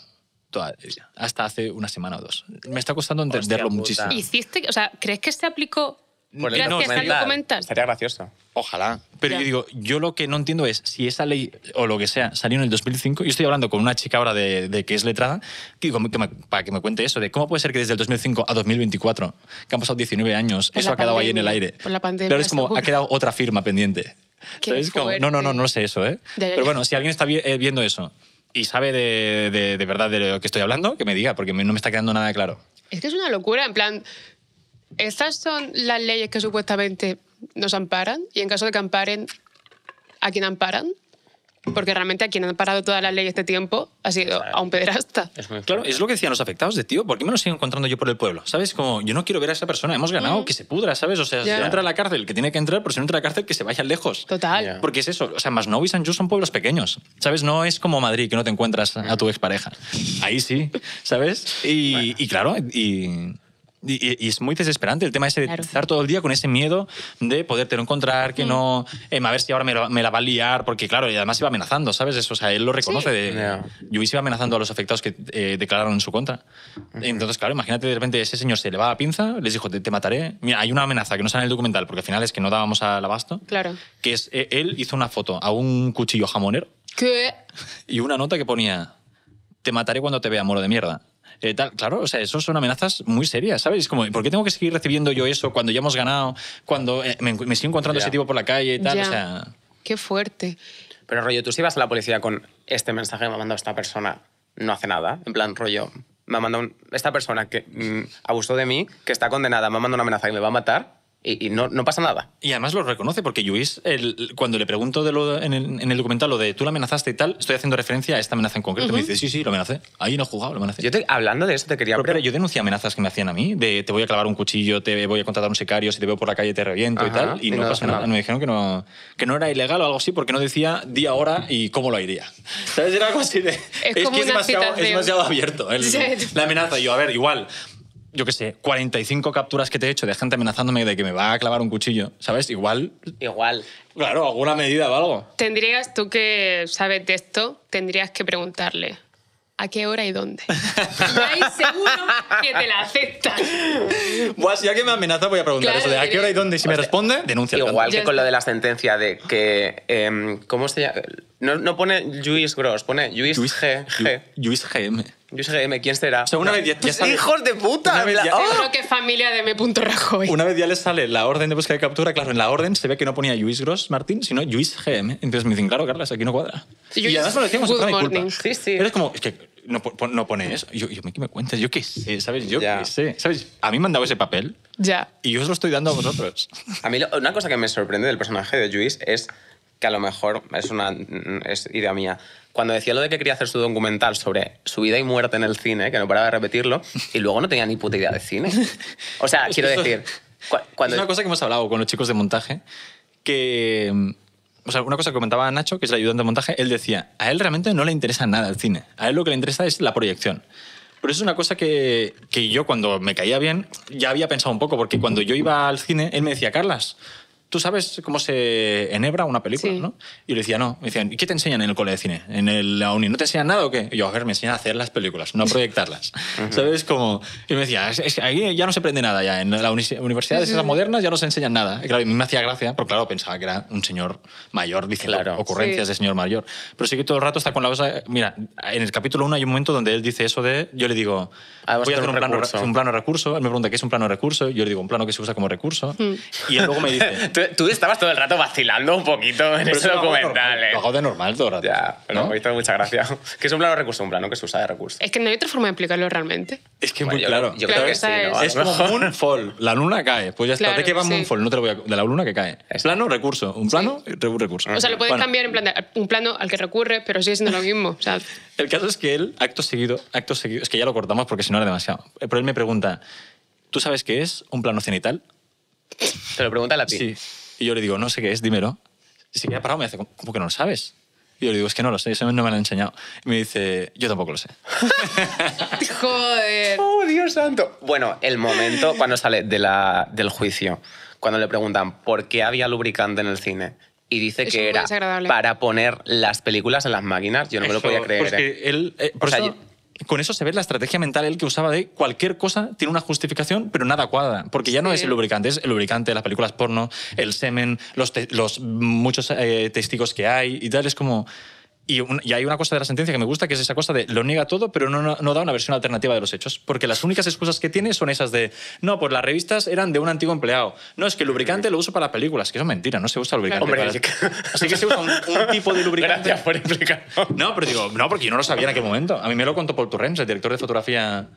hasta hace una semana o dos. Me está costando entenderlo muchísimo. ¿Hiciste, o sea, crees que se aplicó por el documental. Estaría gracioso. Ojalá. Pero yo digo, yo lo que no entiendo es si esa ley o lo que sea salió en el 2005. Yo estoy hablando con una chica ahora de, que es letrada, que, que para que me cuente eso, de cómo puede ser que desde el 2005 a 2024, que han pasado 19 años, eso ha quedado ahí en el aire. Por la pandemia. Pero es como, ha quedado otra firma pendiente. no, no, no, no sé eso, ¿eh? Pero bueno, si alguien está eh, viendo eso y sabe de, de, de verdad de lo que estoy hablando, que me diga, porque no me está quedando nada claro. Es que es una locura, en plan, estas son las leyes que supuestamente nos amparan y en caso de que amparen, ¿a quién amparan? Porque realmente a quien han parado todas las leyes este tiempo ha sido a un pederasta. claro, es lo que decían los afectados de tío, ¿por qué me lo sigo encontrando yo por el pueblo? ¿Sabes? Como yo no quiero ver a esa persona, hemos ganado, mm. que se pudra, ¿sabes? O sea, si no entra a la cárcel, que tiene que entrar, pero si no entra a la cárcel, que se vaya lejos. Total. Porque es eso, o sea, Masnou y San Just son pueblos pequeños, ¿sabes? No es como Madrid, que no te encuentras a tu expareja. Ahí sí, ¿sabes? y claro, y y, es muy desesperante el tema ese de estar todo el día con ese miedo de poderte encontrar, que no, em, a ver si ahora me, la va a liar, porque claro, y además iba amenazando, ¿sabes? Eso, o sea, él lo reconoce. De, Lluís iba amenazando a los afectados que eh, declararon en su contra. Entonces, claro, imagínate de repente ese señor se le va a la pinza, les dijo, te, mataré. Mira, hay una amenaza que no sale en el documental, porque al final es que no dábamos al abasto. Claro. Que es, eh, él hizo una foto a un cuchillo jamonero. ¿Qué? Y una nota que ponía, te mataré cuando te vea, moro de mierda. Eh, claro, o sea, eso son amenazas muy serias, ¿sabes? Como, ¿por qué tengo que seguir recibiendo yo eso cuando ya hemos ganado, cuando eh, me, sigo encontrando ese tipo por la calle tal? Qué fuerte. Pero rollo, tú si vas a la policía con este mensaje que me ha mandado esta persona, no hace nada. En plan, rollo, me ha esta persona que mm, abusó de mí, que está condenada, me ha mandado una amenaza y me va a matar y, no, no, pasa nada. Y además lo reconoce, porque Luis, cuando le pregunto de en, el, en, el, documental lo de tú la amenazaste y tal, estoy haciendo referencia a esta amenaza en concreto. Y Me dice, sí, sí, lo amenacé. Ahí no he jugado, lo amenacé. Yo te, hablando de eso, te quería... Pero, pero, yo denuncié amenazas que me hacían a mí, de te voy a clavar un cuchillo, te voy a contratar un secario, si te veo por la calle te reviento y tal, y, no, pasa nada. Me dijeron que no, que no era ilegal o algo así, porque no decía día, hora y cómo lo haría. ¿Sabes? Era así Es, como es, demasiado, abierto la amenaza. yo, a ver, igual, yo qué sé, 45 capturas que te he hecho de gente amenazándome de que me va a clavar un cuchillo, ¿sabes? Igual. Igual. Claro, alguna medida o algo. Tendrías, tú que sabes de esto, tendrías que preguntarle. ¿A qué hora y dónde? y seguro que te la aceptan. Buah, si alguien me amenaza voy a preguntar eso a qué hora y dónde. si me responde, denuncia. Igual que con lo de la sentencia de que... Em, ¿Cómo se llama? No, pone Luis Gross, pone Luis, G. G. Yuse M, ¿quién será? O sea, una vez ya, sale- ¡Hijos de puta! Una ya- ¡Oh! que familia de M. Rajoy. Una vez ya les sale la orden de búsqueda y captura, claro, en la orden se ve que no ponía Luis Gross Martín, sino Luis GM. Entonces me dicen, claro, Carlos, aquí no cuadra. Y, además me lo decían como si good Sí, sí. Pero es como, es que no, no pone eso. Yo, yo, ¿qué me cuentas? Yo qué sé, ¿sabes? Yo qué sé. ¿Sabes? A mí me han dado ese papel Ya. y yo os lo estoy dando a vosotros. A mí una cosa que me sorprende del personaje de Luis es que a lo mejor es una es idea mía. Cuando decía lo de que quería hacer su documental sobre su vida y muerte en el cine, que no paraba de repetirlo, y luego no tenía ni puta idea de cine. O sea, quiero decir... cuando... Es una cosa que hemos hablado con los chicos de montaje, que... Mm, o sea, una cosa que comentaba Nacho, que es el ayudante de montaje, él decía, a él realmente no le interesa nada el cine, a él lo que le interesa es la proyección. Pero es una cosa que, que yo cuando me caía bien ya había pensado un poco, porque cuando yo iba al cine, él me decía, Carlas, tú sabes cómo se enhebra una película, ¿no? Y le decía, no. Me decían, ¿y qué te enseñan en el cole de cine? ¿En la uni? ¿No te enseñan nada o qué? Y yo, a ver, me enseñan a hacer las películas, no a proyectarlas. ¿Sabes? cómo? Y me decía, es, que ahí ya no se aprende nada ya. En las universidades esas modernas ya no se enseñan nada. Y claro, me hacía gracia, porque claro, pensaba que era un señor mayor dice claro, ocurrencias de señor mayor. Pero sí que todo el rato está con la cosa... Mira, en el capítulo 1 hay un momento donde él dice eso de... Yo le digo, ah, voy a hacer un, plano, de recurso. Él me pregunta, ¿qué es un plano recurso? Yo le digo, un plano que se usa como recurso. Y él luego me dice... Tú, estabas todo el rato vacilando un poquito en ese documental. ¿eh? Lo hago de normal todo Ya, ¿no? me hizo mucha gracia. Que es un plano recurso, un plano que se usa de recurso. Es que no hay otra forma de explicarlo realmente. Es que es muy claro. Yo creo que, sí. Es como Moonfall. La luna cae. Pues ya está. ¿De qué va Moonfall? No te lo voy a... De la luna que cae. Es Plano, recurso. Un plano, recurso. O sea, lo puedes cambiar en plan un plano al que recurre, pero sigue siendo lo mismo. el caso es que él, acto seguido, acto seguido... Es que ya lo cortamos porque si no era demasiado. Pero él me pregunta, ¿tú sabes qué es un plano cenital? Te lo pregunta a ti. Sí. Y yo le digo, no sé qué es, dímelo. si me queda parado, me dice, ¿cómo que no lo sabes? Y yo le digo, es que no lo sé, no me lo han enseñado. Y me dice, yo tampoco lo sé. Joder. Oh, Dios santo. Bueno, el momento cuando sale de la, del juicio, cuando le preguntan por qué había lubricante en el cine. Y dice que era para poner las películas en las máquinas. Yo no me lo podía creer con eso se ve la estrategia mental él que usaba de cualquier cosa tiene una justificación, pero nada cuadra, porque ya no es el lubricante, es el lubricante, de las películas porno, el semen, los, muchos eh, testigos que hay y tal, es como... Y, hay una cosa de la sentencia que me gusta, que es esa cosa de lo niega todo, pero no, no, da una versión alternativa de los hechos. Porque las únicas excusas que tiene son esas de, no, pues las revistas eran de un antiguo empleado. No, es que el lubricante lo uso para las películas, que eso es mentira, no se usa lubricante. Así que se usa un, tipo de lubricante. Gracias por explicar. No, pero digo, no, porque yo no lo sabía en aquel momento. A mí me lo contó Paul Turrens, el director de fotografía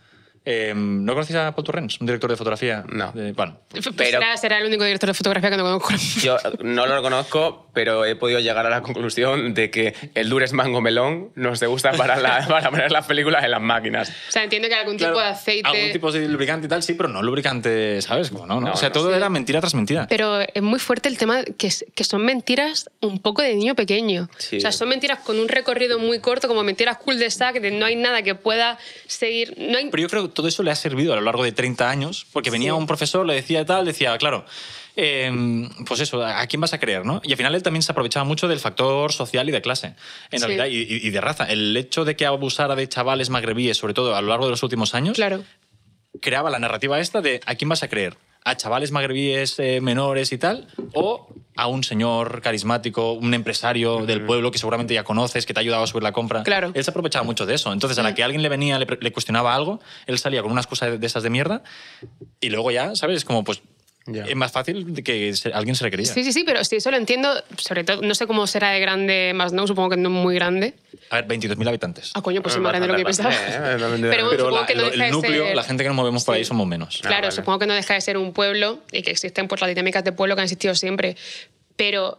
Em, ¿No conocéis a Paul Torrens, un director de fotografía? No. bueno. Pues pero, será, el único director de fotografía que no conozco. Yo no lo conozco, pero he podido llegar a la conclusión de que el Dures Mango Melón nos gusta para, la, para poner las películas en las máquinas. O sea, entiendo que algún tipo de aceite... Algún tipo de lubricante y tal, sí, pero no lubricante, ¿sabes? Como no, no, o sea, todo era mentira tras mentira. Pero es muy fuerte el tema que, que son mentiras un poco de niño pequeño. O sea, son mentiras con un recorrido muy corto, como mentiras cul de sac de no hay nada que pueda seguir... No Pero yo creo todo eso le ha servido a lo largo de 30 años, porque venía un profesor, le decía tal, decía, claro, em, pues eso, ¿a quién vas a creer? Y al final él también se aprovechaba mucho del factor social y de clase, en realidad, y, y, de raza. El hecho de que abusara de chavales magrebíes, sobre todo a lo largo de los últimos años, claro. creaba la narrativa esta de ¿a quién vas a creer? a chavales magrebíes eh, menores y tal, o a un señor carismático, un empresario del pueblo que seguramente ya conoces, que te ha ayudado a subir la compra. Claro. Él se aprovechaba mucho de eso. Entonces, a la que alguien le venía, le, cuestionaba algo, él salía con unas cosas de, esas de mierda y luego ya, ¿sabes? Es Como, pues es más fácil que alguien se requería. Sí, sí, sí, pero sí, eso lo entiendo. Sobre todo, no sé cómo será de grande más no, supongo que no muy grande. A ver, 22.000 habitantes. Ah, coño, pues eh, es más grande de lo que pensaba. Eh, pero, pero que no deja el núcleo, la gente que nos movemos por ahí somos menos. Ah, claro, supongo que no deja de ser un pueblo y que existen pues, las dinámicas de pueblo que han existido siempre. Pero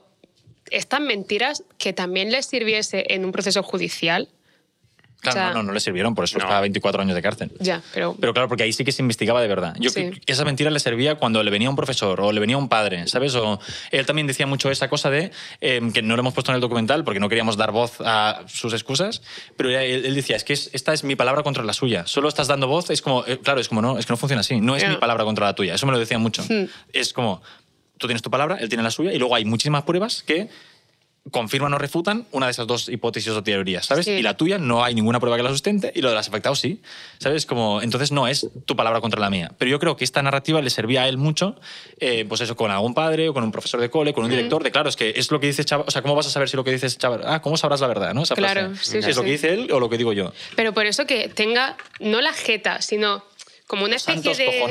estas mentiras que también les sirviese en un proceso judicial Claro, no, no, le sirvieron, por eso estaba 24 años de cárcel. Ya, pero... Pero claro, porque ahí sí que se investigaba de verdad. Yo, Esa mentira le servía cuando le venía un profesor o le venía un padre, ¿sabes? O él también decía mucho esa cosa de em, que no lo hemos puesto en el documental porque no queríamos dar voz a sus excusas, pero él, decía, es que esta es mi palabra contra la suya, solo estás dando voz, es como, eh, claro, es como, no, es que no funciona así, no es mi palabra contra la tuya, eso me lo decía mucho. Hmm. Es como, tú tienes tu palabra, él tiene la suya, y luego hay muchísimas pruebas que confirman o refutan una de esas dos hipótesis o teorías, ¿sabes? Y la tuya no hay ninguna prueba que la sustente y lo de las afectados sí, ¿sabes? Como, entonces no es tu palabra contra la mía. Pero yo creo que esta narrativa le servía a él mucho, eh, pues eso, con algún padre o con un profesor de cole, con un director, de claro, es que es lo que dice Chávez. o sea, ¿cómo vas a saber si lo que dices, Chávez... ah, ¿cómo sabrás la verdad, no? Pues, claro, eh, sí, Sí, es lo que dice él o lo que digo yo. Pero por eso que tenga, no la jeta, sino como una especie de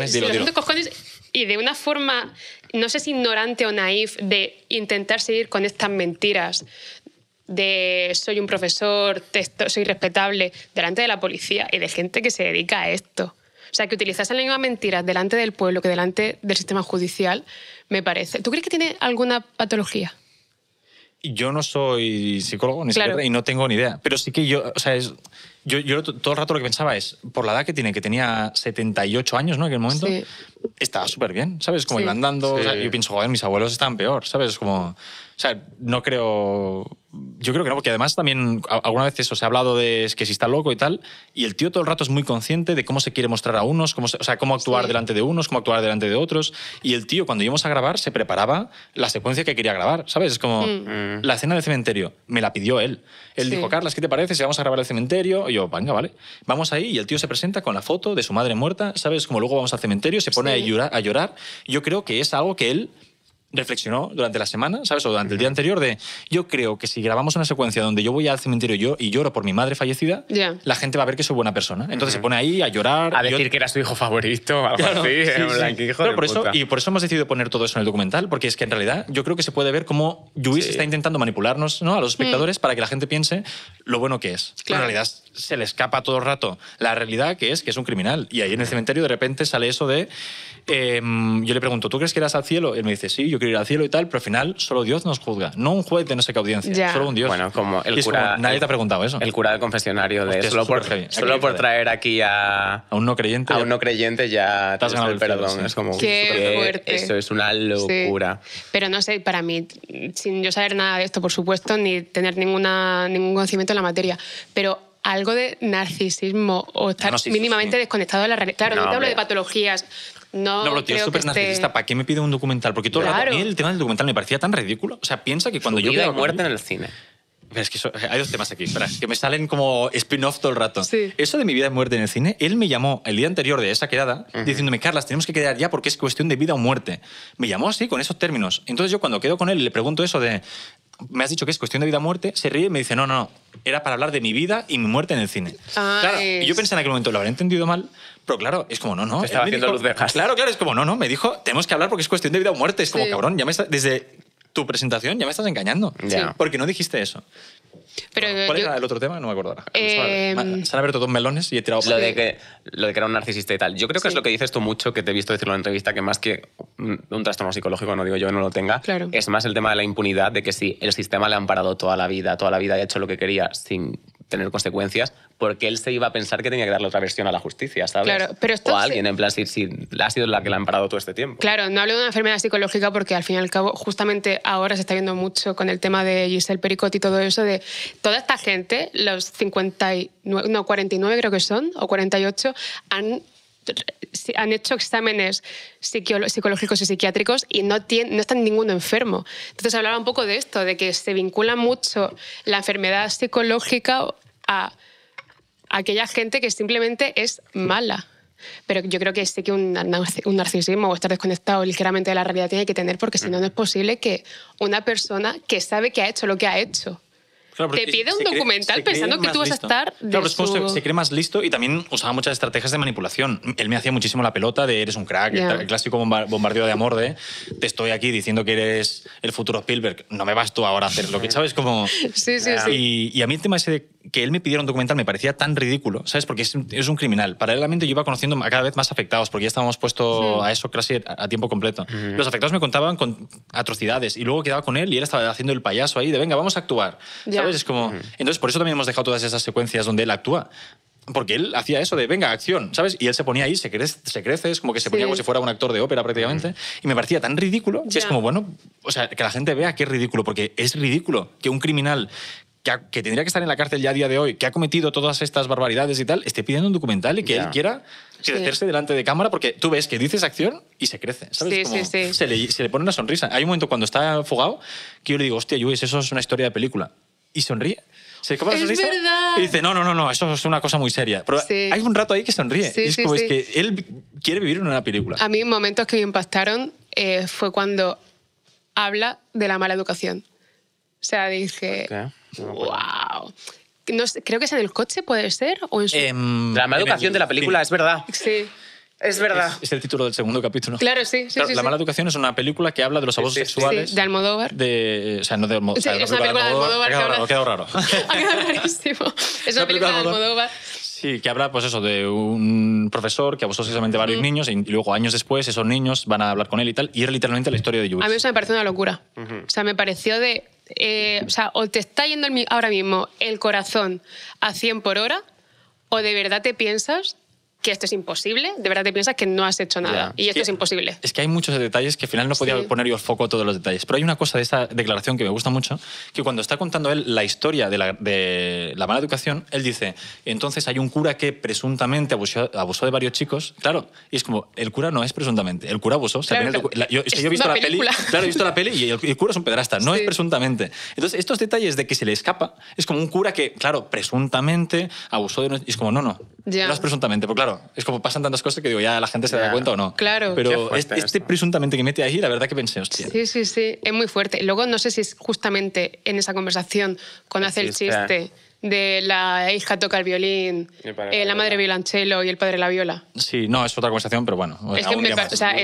y de una forma, no sé si ignorante o naif, de intentar seguir con estas mentiras de soy un profesor, soy respetable, delante de la policía y de gente que se dedica a esto. O sea, que utilizas la misma mentiras delante del pueblo que delante del sistema judicial, me parece. ¿Tú crees que tiene alguna patología? Yo no soy psicólogo ni claro. y no tengo ni idea, pero sí que yo, o sea, es yo, todo el rato lo que pensaba es, por la edad que tiene, que tenía 78 años, ¿no? En aquel momento, estaba súper bien, ¿sabes? Como sí. andando. yo pienso, joder, mis abuelos estaban peor, ¿sabes? Como. O sea, no creo yo creo que no, porque además también alguna vez eso se ha hablado de que si está loco y tal, y el tío todo el rato es muy consciente de cómo se quiere mostrar a unos, cómo o sea, cómo actuar delante de unos, cómo actuar delante de otros, y el tío cuando íbamos a grabar se preparaba la secuencia que quería grabar, ¿sabes? Es como mm. Mm. la escena del cementerio, me la pidió él. Él dijo, "Carlas, ¿qué te parece si vamos a grabar el cementerio?" Y yo, "Venga, vale." Vamos ahí y el tío se presenta con la foto de su madre muerta, ¿sabes? Como luego vamos al cementerio, se pone a llorar. Yo creo que es algo que él reflexionó durante la semana, ¿sabes? O durante el día anterior de, yo creo que si grabamos una secuencia donde yo voy al cementerio yo y lloro por mi madre fallecida, la gente va a ver que soy buena persona. Entonces se pone ahí a llorar. A decir que era su hijo favorito, algo así, sí, sí. por Eso, y por eso hemos decidido poner todo eso en el documental, porque es que en realidad yo creo que se puede ver cómo Luis está intentando manipularnos ¿no? a los mm. espectadores para que la gente piense lo bueno que es. Claro. En realidad se le escapa todo el rato la realidad que es que es un criminal. Y ahí en el cementerio de repente sale eso de Em, yo le pregunto, ¿tú crees que irás al cielo? Él me dice, sí, yo quiero ir al cielo y tal, pero al final solo Dios nos juzga, no un juez de no sé qué audiencia, solo un Dios. Bueno, como el cura... nadie te ha preguntado eso. El cura del confesionario de... solo por, traer aquí a... A un no creyente. A un no creyente ya... Te has ganado el perdón, es como... Qué fuerte. Eso es una locura. Pero no sé, para mí, sin yo saber nada de esto, por supuesto, ni tener ningún conocimiento en la materia, pero algo de narcisismo o estar mínimamente desconectado de la realidad. Claro, no, te hablo de patologías no, pero tío, es súper narcisista. ¿Para qué me pide un documental? Porque todo el, rato, a mí el tema del documental me parecía tan ridículo. O sea, piensa que cuando Su yo. Vida y muerte en el cine. Es que eh, hay dos temas aquí, espera, que me salen como spin-off todo el rato. Eso de mi vida y muerte en el cine, él me llamó el día anterior de esa quedada diciéndome, Carlas, tenemos que quedar ya porque es cuestión de vida o muerte. Me llamó así, con esos términos. Entonces yo cuando quedo con él le pregunto eso de, me has dicho que es cuestión de vida o muerte, se ríe y me dice, no, no, no, era para hablar de mi vida y mi muerte en el cine. claro, y yo pensé en aquel momento, lo habré entendido mal, pero claro, es como, no, no. Te estaba haciendo luz de Claro, claro, es como, no, no, me dijo, tenemos que hablar porque es cuestión de vida o muerte. Es como, cabrón, ya me desde tu presentación ya me estás engañando. Porque no dijiste eso. Pero ah, ¿Cuál era el otro tema? No me acuerdo ahora. Eh, em, Se han melones y he tirado... Lo, de que, lo de que era un narcisista y tal. Yo creo que es lo que dices tú mucho, que te he visto decirlo en una entrevista, que más que un trastorno psicológico, no digo yo que no lo tenga, es más el tema de la impunidad, de que si el sistema le ha amparado toda la vida, toda la vida ha hecho lo que quería sin tener consecuencias porque él se iba a pensar que tenía que darle otra versión a la justicia, ¿sabes? Claro, o alguien, en plan, si, ha sido la que la ha parado todo este tiempo. Claro, no hablo de una enfermedad psicológica porque al fin y al cabo, justamente ahora se está viendo mucho con el tema de Giselle Pericot y todo eso, de toda esta gente, los 59, no, 49 creo que son, o 48, han han hecho exámenes psicológicos y psiquiátricos y no, no están ninguno enfermo. Entonces hablaba un poco de esto, de que se vincula mucho la enfermedad psicológica a aquella gente que simplemente es mala. Pero yo creo que sí que un, un narcisismo o estar desconectado ligeramente de la realidad tiene que tener, porque si no, no es posible que una persona que sabe que ha hecho lo que ha hecho te pide un documental pensando que tú vas a estar. claro, pero se, cree más listo y también usaba muchas estrategias de manipulación. Él me hacía muchísimo la pelota de eres un crack, el, clásico bombardeo de amor de te estoy aquí diciendo que eres el futuro Spielberg, no me vas tú ahora a hacer lo que sabes como. sí, sí, ah, sí. Y, a mí el tema ese de que él me pidiera un documental me parecía tan ridículo, ¿sabes? Porque es, un criminal. Paralelamente yo iba conociendo a cada vez más afectados porque ya estábamos puesto a eso casi a, tiempo completo. Los afectados me contaban con atrocidades y luego quedaba con él y él estaba haciendo el payaso ahí de venga, vamos a actuar. Es como... Entonces, por eso también hemos dejado todas esas secuencias donde él actúa. Porque él hacía eso de, venga, acción, ¿sabes? Y él se ponía ahí, se crece, se crece es como que se ponía como si fuera un actor de ópera prácticamente. Y me parecía tan ridículo, que es como, bueno, o sea, que la gente vea qué ridículo, porque es ridículo que un criminal que, tendría que estar en la cárcel ya a día de hoy, que ha cometido todas estas barbaridades y tal, esté pidiendo un documental y que él quiera crecerse delante de cámara, porque tú ves que dices acción y se crece, ¿sabes? Sí, como sí, se, le, se, le, pone una sonrisa. Hay un momento cuando está fugado que yo le digo, hostia, Luis, eso es una historia de película y sonríe. Se es verdad. y dice, no, no, no, no, eso es una cosa muy seria. Pero hay un rato ahí que sonríe. es como es que él quiere vivir en una película. A mí momentos que me impactaron eh, fue cuando habla de la mala educación. O sea, dije, wow. No creo que es en el coche, puede ser. O en su... Em, la mala educación de la película, es verdad. Sí. Es verdad. Es, el título del segundo capítulo. Claro, sí. la mala educación es una película que habla de los abusos sexuales. de Almodóvar. o sea, no de Almodóvar. es una película de Almodóvar. Ha quedado, raro. ha quedado rarísimo. Es una película de Almodóvar. Sí, que habla pues eso de un profesor que abusó sexualmente a varios niños y luego años después esos niños van a hablar con él y tal y es literalmente la historia de Jules. A mí eso me parece una locura. O sea, me pareció de eh, o sea, o te está yendo ahora mismo el corazón a 100 por hora o de verdad te piensas que esto es imposible, de verdad te piensas que no has hecho nada y esto es imposible. Es que hay muchos detalles que al final no podía poner yo el foco todos los detalles, pero hay una cosa de esta declaración que me gusta mucho, que cuando está contando él la historia de la, mala educación, él dice, entonces hay un cura que presuntamente abusó, de varios chicos, claro, y es como, el cura no es presuntamente, el cura abusó, yo, he visto la peli, claro, he visto la peli y el, cura es un pedrasta, no es presuntamente. Entonces, estos detalles de que se le escapa, es como un cura que, claro, presuntamente abusó de... Y es como, no, no, no es presuntamente, porque claro, es como pasan tantas cosas que digo, ya la gente se da cuenta o no. Claro. Pero este, este presuntamente que mete ahí, la verdad que pensé, hostia. Sí, sí, sí, es muy fuerte. Luego no sé si es justamente en esa conversación cuando hace el chiste de la hija toca el violín, eh, la, madre violonchelo y el padre la viola. Sí, no, es otra conversación, pero bueno. Es que me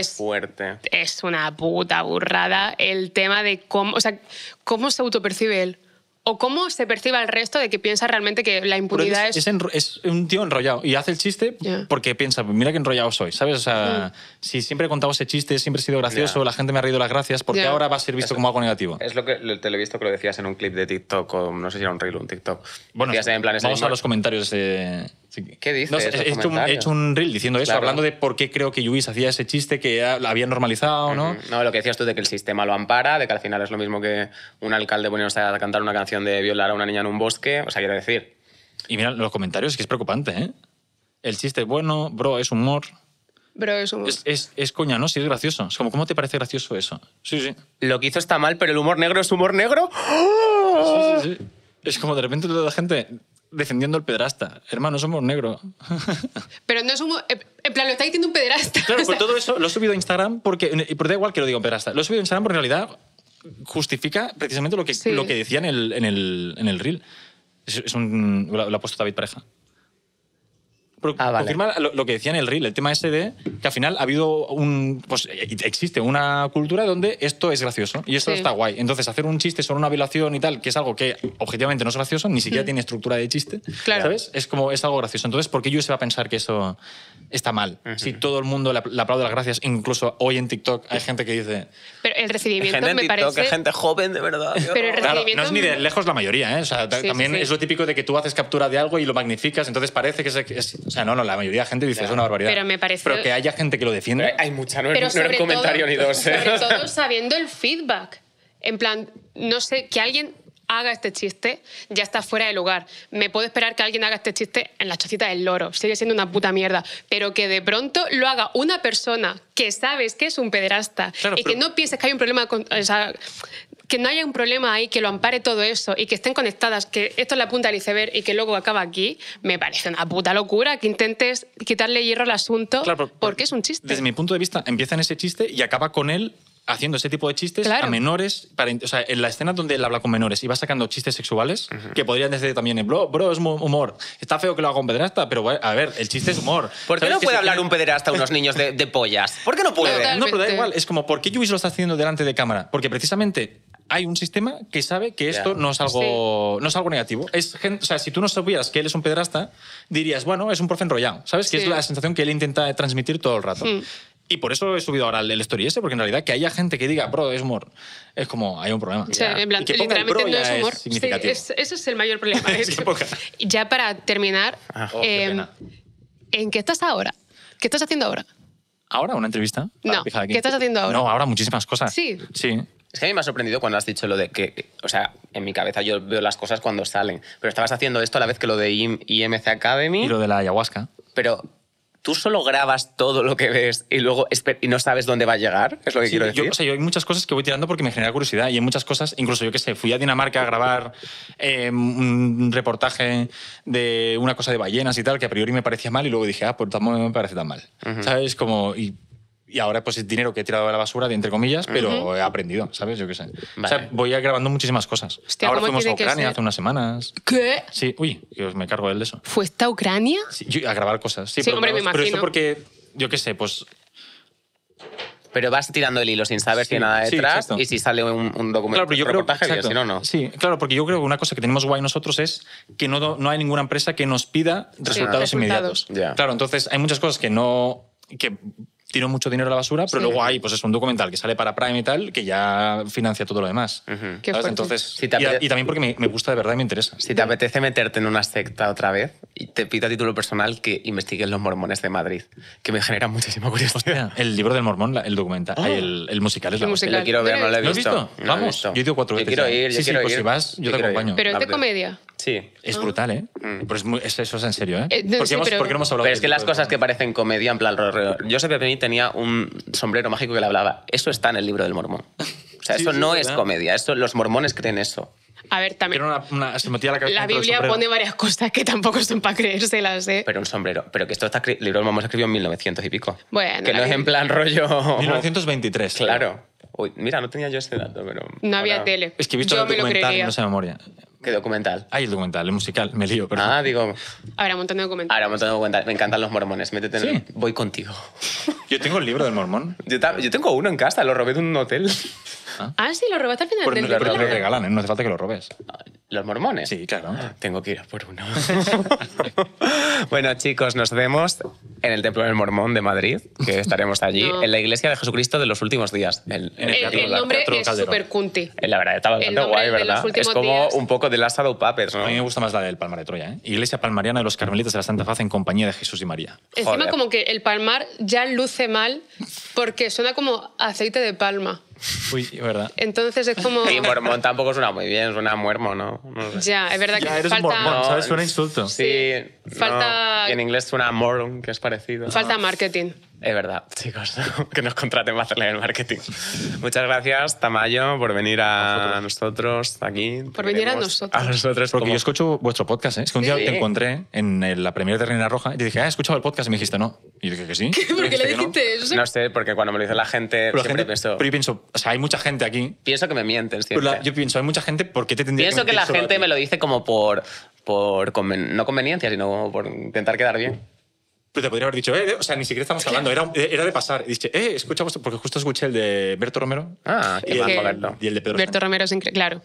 fuerte. Es una puta burrada el tema de cómo, o sea, cómo se autopercibe él o cómo se perciba el resto de que piensa realmente que la impunidad es, es... un tío enrollado y hace el chiste porque piensa, mira qué enrollado soy, ¿sabes? O sea, mm. si siempre he contado ese chiste, siempre he sido gracioso, la gente me ha reído las gracias, porque ahora va a ser visto como algo negativo? Es lo que te lo he visto que lo decías en un clip de TikTok, o no sé si era un reel o un TikTok. Bueno, vamos a los comentarios de ¿Qué dices? No, he, hecho un, reel diciendo eso, hablando de por qué creo que Lluís hacía ese chiste que había normalizado, ¿no? No, lo que decías tú de que el sistema lo ampara, de que al final es lo mismo que un alcalde poniéndose a cantar una canción de violar a una niña en un bosque, o sea, quiero decir. Y mira, los comentarios es que es preocupante, ¿eh? El chiste es bueno, bro, es humor. Bro, es, humor. es, coña, ¿no? Sí, es gracioso. Es como, ¿cómo te parece gracioso eso? Sí, sí. Lo que hizo está mal, pero el humor negro es humor negro. Es como de repente toda la gente defendiendo al pedrasta. Hermano, somos negros. Pero no somos... En plan, lo está diciendo un pedrasta Claro, por todo eso lo he subido a Instagram porque... Y por da igual que lo diga un pederasta. Lo he subido a Instagram porque en realidad justifica precisamente lo que, lo que decía en el, en el, en el reel. un, lo ha puesto David Pareja. Ah, Confirma lo, que decía en el reel, el tema ese de que al final ha habido un. Pues existe una cultura donde esto es gracioso y esto está guay. Entonces, hacer un chiste sobre una violación y tal, que es algo que objetivamente no es gracioso, ni siquiera tiene estructura de chiste, ¿sabes? Es como es algo gracioso. Entonces, ¿por qué yo se va a pensar que eso está mal? Si todo el mundo le, aplaude las gracias, incluso hoy en TikTok hay gente que dice. Pero el recibimiento gente TikTok, gente joven, de verdad. Pero el recibimiento... no es ni de lejos la mayoría, ¿eh? también es lo típico de que tú haces captura de algo y lo magnificas, entonces parece que es o sea, no, no, la mayoría de gente dice, que es una barbaridad. Pero que haya gente que lo defiende... Hay mucha, no, Pero comentario ni dos. ¿eh? Sobre todo sabiendo el feedback. En plan, no sé, que alguien haga este chiste ya está fuera de lugar. Me puedo esperar que alguien haga este chiste en la chocita del loro, sigue siendo una puta mierda, pero que de pronto lo haga una persona que sabes que es un pederasta y que no pienses que hay un problema con, que no haya un problema ahí que lo ampare todo eso y que estén conectadas, que esto es la punta del iceberg y que luego acaba aquí, me parece una puta locura que intentes quitarle hierro al asunto porque, es un chiste. Desde mi punto de vista, empieza en ese chiste y acaba con él haciendo ese tipo de chistes a menores. o sea, en la escena donde él habla con menores y va sacando chistes sexuales, que podrían decir también, en, bro, bro, es humor. Está feo que lo haga un pederasta, pero a ver, el chiste es humor. ¿Por qué no puede hablar un pederasta a unos niños de, pollas? ¿Por qué no puede? No, pero da igual. Es como, ¿por qué Luis lo está haciendo delante de cámara? Porque precisamente hay un sistema que sabe que esto no, es algo, no es algo negativo. Es o sea, si tú no sabías que él es un pedrasta, dirías, bueno, es un profe enrollado. ¿Sabes? Que es la sensación que él intenta transmitir todo el rato. Y por eso he subido ahora el, story ese, porque en realidad que haya gente que diga, bro, es humor, es como, hay un problema. O sea, en plan, literalmente no es humor. es, el mayor problema. ya para terminar, ah, oh, em, ¿en qué estás ahora? ¿Qué estás haciendo ahora? ¿Ahora una entrevista? No, ¿qué estás haciendo ahora? No, ahora muchísimas cosas. Sí. Sí. Es que a mí me ha sorprendido cuando has dicho lo de que, o sea, en mi cabeza yo veo las cosas cuando salen, pero estabas haciendo esto a la vez que lo de IMC Academy. Y lo de la ayahuasca. Pero tú solo grabas todo lo que ves y luego y no sabes dónde va a llegar, es lo que quiero decir. o sea, yo hay muchas cosas que voy tirando porque me genera curiosidad y hay muchas cosas, incluso yo que sé, fui a Dinamarca a grabar eh, un reportaje de una cosa de ballenas y tal, que a priori me parecía mal y luego dije, ah, pues tampoco me parece tan mal. ¿Sabes? Como, y y ahora pues es dinero que he tirado a la basura, de entre comillas, pero he aprendido, ¿sabes? Yo qué sé. O sea, voy grabando muchísimas cosas. ahora fuimos a Ucrania hace unas semanas. ¿Qué? Sí, uy, me cargo él de eso. ¿Fuiste a Ucrania? Sí, a grabar cosas. Sí, pero, hombre, me imagino. Pero eso porque, yo qué sé, pues pero vas tirando el hilo sin saber que si hay nada detrás y si sale un, documento claro, reportaje, si no, no. Sí, claro, porque yo creo que una cosa que tenemos guay nosotros es que no, no hay ninguna empresa que nos pida resultados, inmediatos. Claro, entonces hay muchas cosas que no... que tiro mucho dinero a la basura, pero luego hay, pues es un documental que sale para Prime y tal, que ya financia todo lo demás. Entonces, y, también porque me, gusta de verdad y me interesa. Si te apetece meterte en una secta otra vez, te pido a título personal que investigues los mormones de Madrid, que me genera muchísima curiosidad. el libro del mormón, el documental, ah. el, musical es la Lo he visto. Vamos, yo he cuatro veces. Yo quiero pues ir, sí, si vas, yo, te acompaño. Pero es de comedia. Sí. Es ah. brutal, ¿eh? Mm. eso, es en serio, ¿eh? eh hemos, pero, Pero es que las cosas que parecen comedia, en plan... que que tenía un sombrero mágico que le hablaba. Eso está en el libro del mormón. O sea, eso no es comedia. los mormones creen eso. A ver, también. Una, una, se metía la, cabeza la Biblia pone varias cosas que tampoco son para creérselas, ¿eh? Pero un sombrero. Pero que esto está. El libro del mormón se escribió en 1900 y pico. Bueno. Que no es en plan rollo. 1923. Claro. Uy, mira, no tenía yo ese dato, pero. No había tele. Es que he visto yo el documental no sé memoria. ¿Qué documental? Hay el documental, el musical, me lío. Perdón. Ah, digo. Habrá un montón de documentales. Habrá un montón de documentales. Me encantan los mormones, métete en Voy contigo. Yo tengo el libro del mormón. Yo, yo tengo uno en casa, lo robé de un hotel. Ah, sí, lo robaste al final por, del Pero te lo regalan, ¿eh? no hace falta que lo robes. ¿Los mormones? Sí, claro. Tengo que ir a por uno. bueno, chicos, nos vemos en el Templo del Mormón de Madrid, que estaremos allí, en la Iglesia de Jesucristo de los Últimos Días. el, el, nombre es súper eh, La verdad, está bastante guay, ¿verdad? Es como un poco de Last of Papers, ¿no? A mí me gusta más la del Palmar de Troya, ¿eh? Iglesia Palmariana de los Carmelitas de la Santa Faz en compañía de Jesús y María. Encima como que el palmar ya luce mal porque suena como aceite de palma. Uy, verdad. Entonces es como... Y mormón tampoco suena muy bien, suena muermo, ¿no? Ya, es verdad que ya eres falta... mormón, ¿sabes? Suena insulto. Sí, falta... Y en inglés suena moron, que es parecido. Falta marketing. Es verdad, chicos, que nos contraten para hacerle el marketing. Muchas gracias, Tamayo, por venir a nosotros, aquí. Por venir a nosotros. Porque yo escucho vuestro podcast, ¿eh? Es que un día te encontré en eh, la premier de Reina Roja y te dije, ah, he escuchado el podcast y me dijiste no. Y dije que sí. ¿Por qué le dijiste no? eso? No sé, porque cuando me lo dice la gente, siempre pienso... Pero yo pienso, o sea, hay mucha gente aquí. Pienso que me mientes siempre. yo pienso, hay mucha gente, porque te tendría pienso que Pienso que la gente me lo dice como por, por no conveniencia, sino por intentar quedar bien. Pero te podría haber dicho, eh, o sea, ni siquiera estamos hablando, era, de pasar. Y eh, escuchamos, pues, porque justo escuché el de Berto Romero. Ah, y, el, de Pedro. Berto Romero es claro.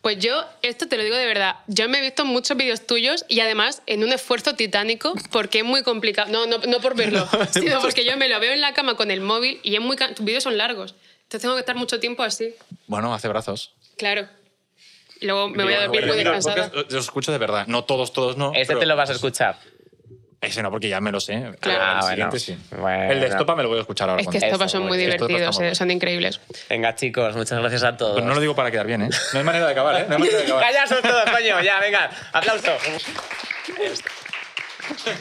Pues yo, esto te lo digo de verdad, yo me he visto muchos vídeos tuyos y además en un esfuerzo titánico, porque es muy complicado. No, no, no por verlo, porque yo me lo veo en la cama con el móvil y es muy. Tus vídeos son largos, entonces tengo que estar mucho tiempo así. Bueno, hace brazos. Claro. luego me voy a dormir muy descansada. Los escucho de verdad, no todos, todos no. Este te lo vas a escuchar. Ese no, porque ya me lo sé. Claro. Ah, ah, el, sí. el de Estopa me lo voy a escuchar ahora. Es que Estopa son muy divertidos, eh, son increíbles. Venga, chicos, muchas gracias a todos. Pues no lo digo para quedar bien, ¿eh? No hay manera de acabar, ¿eh? No hay manera de acabar. Callaos todos, coño, ya, venga, aplauso.